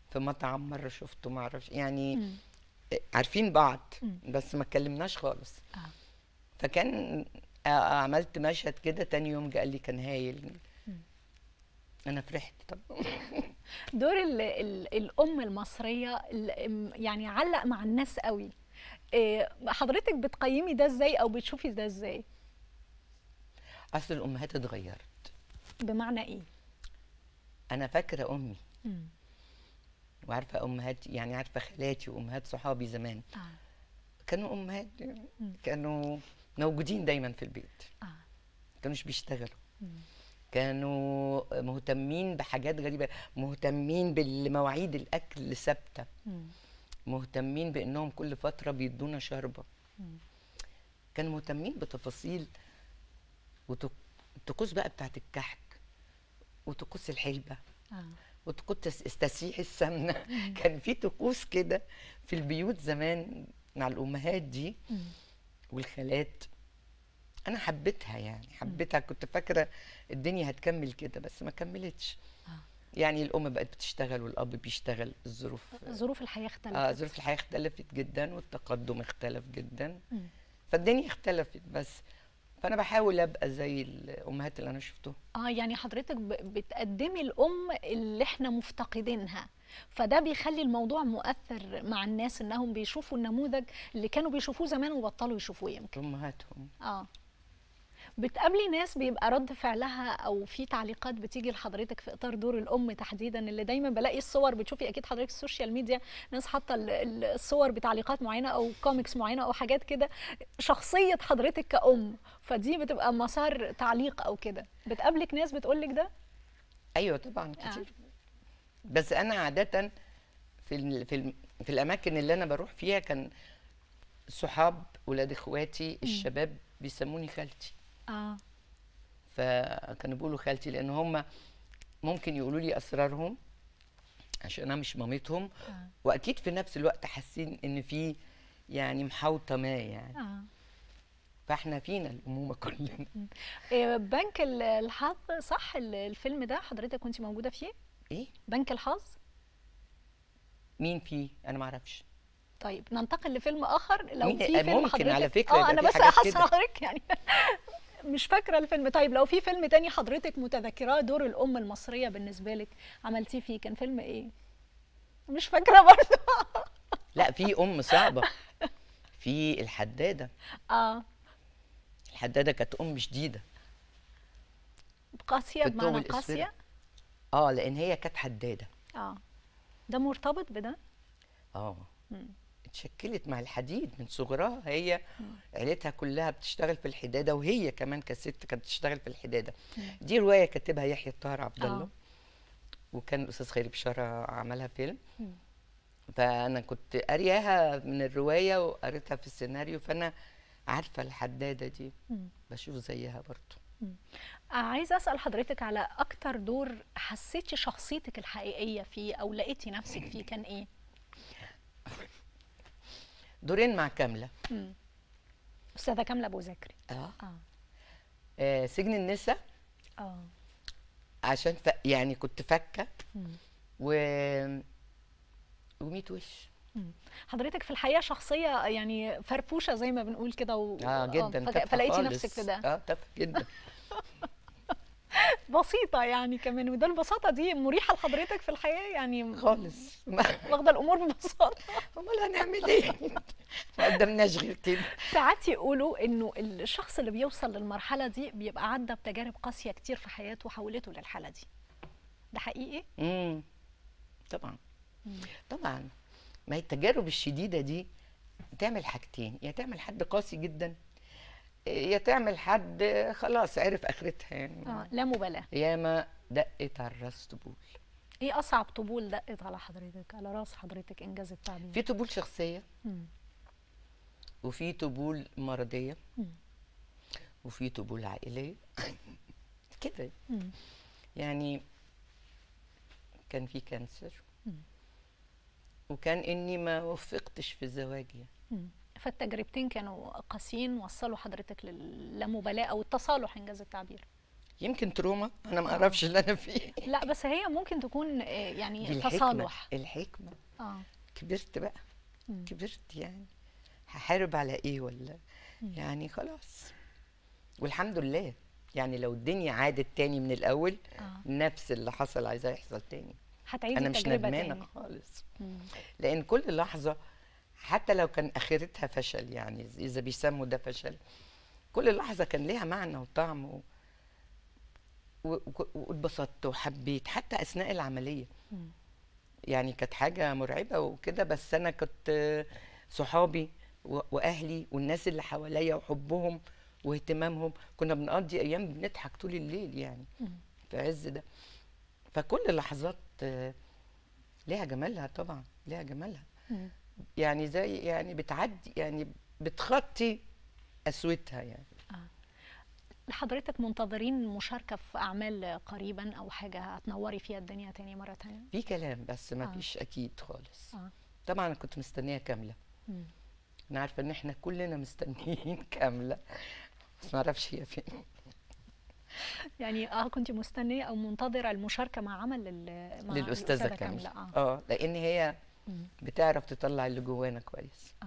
في مطعم مره شفته ما اعرفش يعني مم. عارفين بعض مم. بس ما اتكلمناش خالص آه. فكان آه، عملت مشهد كده تاني يوم قال لي كان هايل انا فرحت
طب
دور الـ الـ الام المصريه يعني علق مع الناس قوي آه، حضرتك بتقيمي ده ازاي او بتشوفي ده ازاي
اصل الامهات اتغيرت
بمعنى ايه
انا فاكره امي وعارفه امهات يعني عارفه خالاتي وامهات صحابي زمان آه. كانوا امهات كانوا موجودين دايما في البيت آه. كانوش بيشتغلوا كانوا مهتمين بحاجات غريبه مهتمين بالمواعيد الاكل ثابته مهتمين بانهم كل فتره بيدونا شربه كانوا مهتمين بتفاصيل وطقوس بقى بتاعت الكحك وطقوس الحلبه آه. وطقوس استسيح السمنه كان في طقوس كده في البيوت زمان مع الامهات دي والخالات انا حبيتها يعني حبيتها كنت فاكره الدنيا هتكمل كده بس ما كملتش يعني الام بقت بتشتغل والاب بيشتغل الظروف آه، ظروف الحياه اختلفت اه ظروف الحياه اختلفت جدا والتقدم اختلف جدا فالدنيا اختلفت بس فانا بحاول ابقى زي الامهات اللي انا شفتهم
اه يعني حضرتك بتقدمي الام اللي احنا مفتقدينها فده بيخلي الموضوع مؤثر مع الناس انهم بيشوفوا النموذج اللي كانوا بيشوفوه زمان وبطلوا يشوفوه يمكن
امهاتهم
اه بتقابلي ناس بيبقى رد فعلها او في تعليقات بتيجي لحضرتك في اطار دور الام تحديدا اللي دايما بلاقي الصور بتشوفي اكيد حضرتك السوشيال ميديا ناس حاطه الصور بتعليقات معينه او كوميكس معينه او حاجات كده شخصيه حضرتك كأم فدي بتبقى مسار تعليق او كده بتقابلك ناس بتقول لك ده ايوه طبعا كتير آه.
بس انا عاده في الـ في الـ في الاماكن اللي انا بروح فيها كان صحاب ولاد اخواتي الشباب بيسموني خالتي اه فكانوا بيقولوا خالتي لان هم ممكن يقولوا لي اسرارهم عشان انا مش مامتهم آه. واكيد في نفس الوقت حاسين ان في يعني محاوطه ما يعني آه. فاحنا فينا الامومه كلنا
إيه، بنك الحظ صح الفيلم ده حضرتك كنت موجوده فيه ايه بنك الحظ
مين فيه انا ما اعرفش
طيب ننتقل لفيلم اخر لو في آه، فيلم ممكن حضرتك على فكره اه انا بس احصل حضرتك يعني مش فاكره الفيلم طيب لو في فيلم تاني حضرتك متذكراه دور الام المصريه بالنسبه لك عملتيه فيه كان فيلم ايه مش فاكره برضه
لا في ام صعبه في الحداده اه الحداده كانت ام شديده
قاسيه بمعنى قاسيه
اه لان هي كانت حداده
اه ده مرتبط بده
اه اتشكلت مع الحديد من صغرها هي عيلتها كلها بتشتغل في الحداده وهي كمان كست كانت بتشتغل في الحداده دي روايه كاتبها يحيى الطاهر عبد الله آه. وكان الاستاذ خيري بشاره عملها فيلم فانا كنت قارياها من الروايه وقريتها في السيناريو فانا عارفه الحداده دي بشوف زيها برضو
عايزه اسال حضرتك على اكتر دور حسيتي شخصيتك الحقيقيه فيه او لقيتي نفسك فيه كان ايه
دورين مع كامله
امم استاذه كامله ابو ذكري آه. اه,
آه. سجن النساء اه عشان ف... يعني كنت فكه و و100 وش
حضرتك في الحقيقه شخصيه يعني فرفوشه زي ما بنقول كده و... اه جدا آه. فلقيتي نفسك في ده
اه جدا
بسيطة يعني كمان وده البساطة دي مريحة لحضرتك في الحياة يعني خالص واخدة الأمور ببساطة أمال هنعمل إيه؟
ما قدمناش غير كده
ساعات يقولوا إنه الشخص اللي بيوصل للمرحلة دي بيبقى عدى بتجارب قاسية كتير في حياته وحولته للحالة دي ده حقيقي؟
امم طبعا مم. طبعا ما هي التجارب الشديدة دي تعمل حاجتين يا تعمل حد قاسي جدا يا تعمل حد خلاص عرف اخرتها يعني اه لا مبالاه ياما دقت على الراس طبول
ايه اصعب طبول دقت على حضرتك على راس حضرتك انجاز التعبير في
طبول شخصيه مم. وفي طبول مرضيه وفي طبول عائليه كده يعني كان في كانسر وكان اني ما وفقتش في الزواج يعني.
فالتجربتين كانوا قاسيين وصلوا حضرتك للامبالاه او التصالح انجاز التعبير
يمكن تروما انا ما آه. اعرفش اللي انا فيه
لا بس هي ممكن تكون آه، يعني تصالح
الحكمه اه كبرت بقى
م. كبرت يعني
هحارب على ايه ولا م. يعني خلاص والحمد لله يعني لو الدنيا عادت تاني من الاول آه. نفس اللي حصل عايزاه يحصل تاني
هتعيدي انا مش ندمانه
خالص مم. لان كل لحظه حتى لو كان اخرتها فشل يعني اذا بيسموا ده فشل كل لحظه كان ليها معنى وطعم واتبسطت وحبيت حتى اثناء العمليه يعني كانت حاجه مرعبه وكده بس انا كنت صحابي واهلي والناس اللي حواليا وحبهم واهتمامهم كنا بنقضي ايام بنضحك طول الليل يعني في عز ده فكل لحظات ليها جمالها طبعا ليها جمالها يعني زي يعني بتعدي يعني بتخطي قسوتها يعني
آه.
حضرتك منتظرين مشاركه في اعمال قريبا او حاجه هتنوري فيها الدنيا تاني مره تانية
في كلام بس ما آه. فيش اكيد خالص آه. طبعا انا كنت مستنيه كامله انا عارفه ان احنا كلنا مستنيين كامله بس ما اعرفش هي فين
يعني اه كنت مستنيه او منتظره المشاركه مع عمل مع للاستاذه كامله, كاملة. آه.
اه لان هي بتعرف تطلع اللي جوانا كويس اه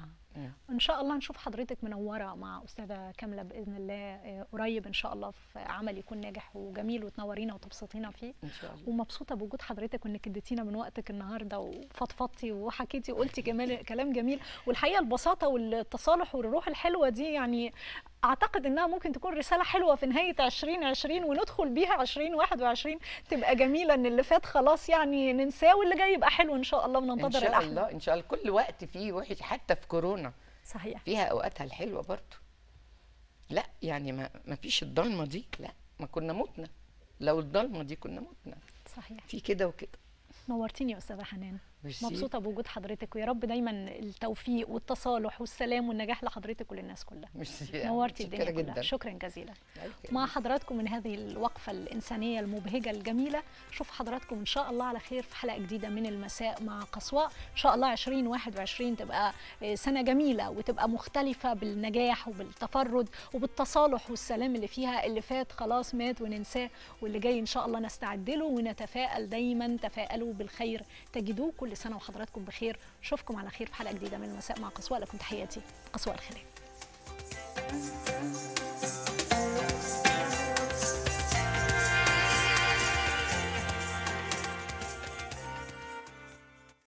ان شاء الله نشوف حضرتك منوره مع استاذه كامله باذن الله آه، قريب ان شاء الله في عمل يكون ناجح وجميل وتنورينا وتبسطينا فيه ان شاء الله ومبسوطه بوجود حضرتك وانك اديتينا من وقتك النهارده وفضفضتي وحكيتي وقلتي جمال كلام جميل والحقيقه البساطه والتصالح والروح الحلوه دي يعني اعتقد انها ممكن تكون رساله حلوه في نهايه 2020 وندخل بيها 2021 تبقى جميله ان اللي فات خلاص يعني ننساه واللي جاي يبقى حلو ان شاء الله وننتظر الاحلى ان شاء الأحلى. الله ان شاء الله كل وقت فيه وحش
حتى في كورونا صحيح فيها اوقاتها الحلوه برضه لا يعني ما, ما فيش الضلمه دي لا ما كنا متنا لو الضلمه دي كنا متنا صحيح في كده وكده
نورتيني يا استاذه حنان مبسوطه بوجود حضرتك ويا رب دايما التوفيق والتصالح والسلام والنجاح لحضرتك وللناس كلها
ميرسي. نورتي الدنيا كلها شكرا
جزيلا مع حضراتكم من هذه الوقفه الانسانيه المبهجه الجميله شوف حضراتكم ان شاء الله على خير في حلقه جديده من المساء مع قصواء ان شاء الله 2021 تبقى آه، سنه جميله وتبقى مختلفه بالنجاح وبالتفرد وبالتصالح والسلام اللي فيها اللي فات خلاص مات وننساه واللي جاي ان شاء الله نستعد له ونتفائل دايما تفائلوا بالخير تجدوه كل كل سنه وحضراتكم بخير اشوفكم على خير في حلقه جديده من المساء مع قصوى لكم تحياتي قصوى الخليل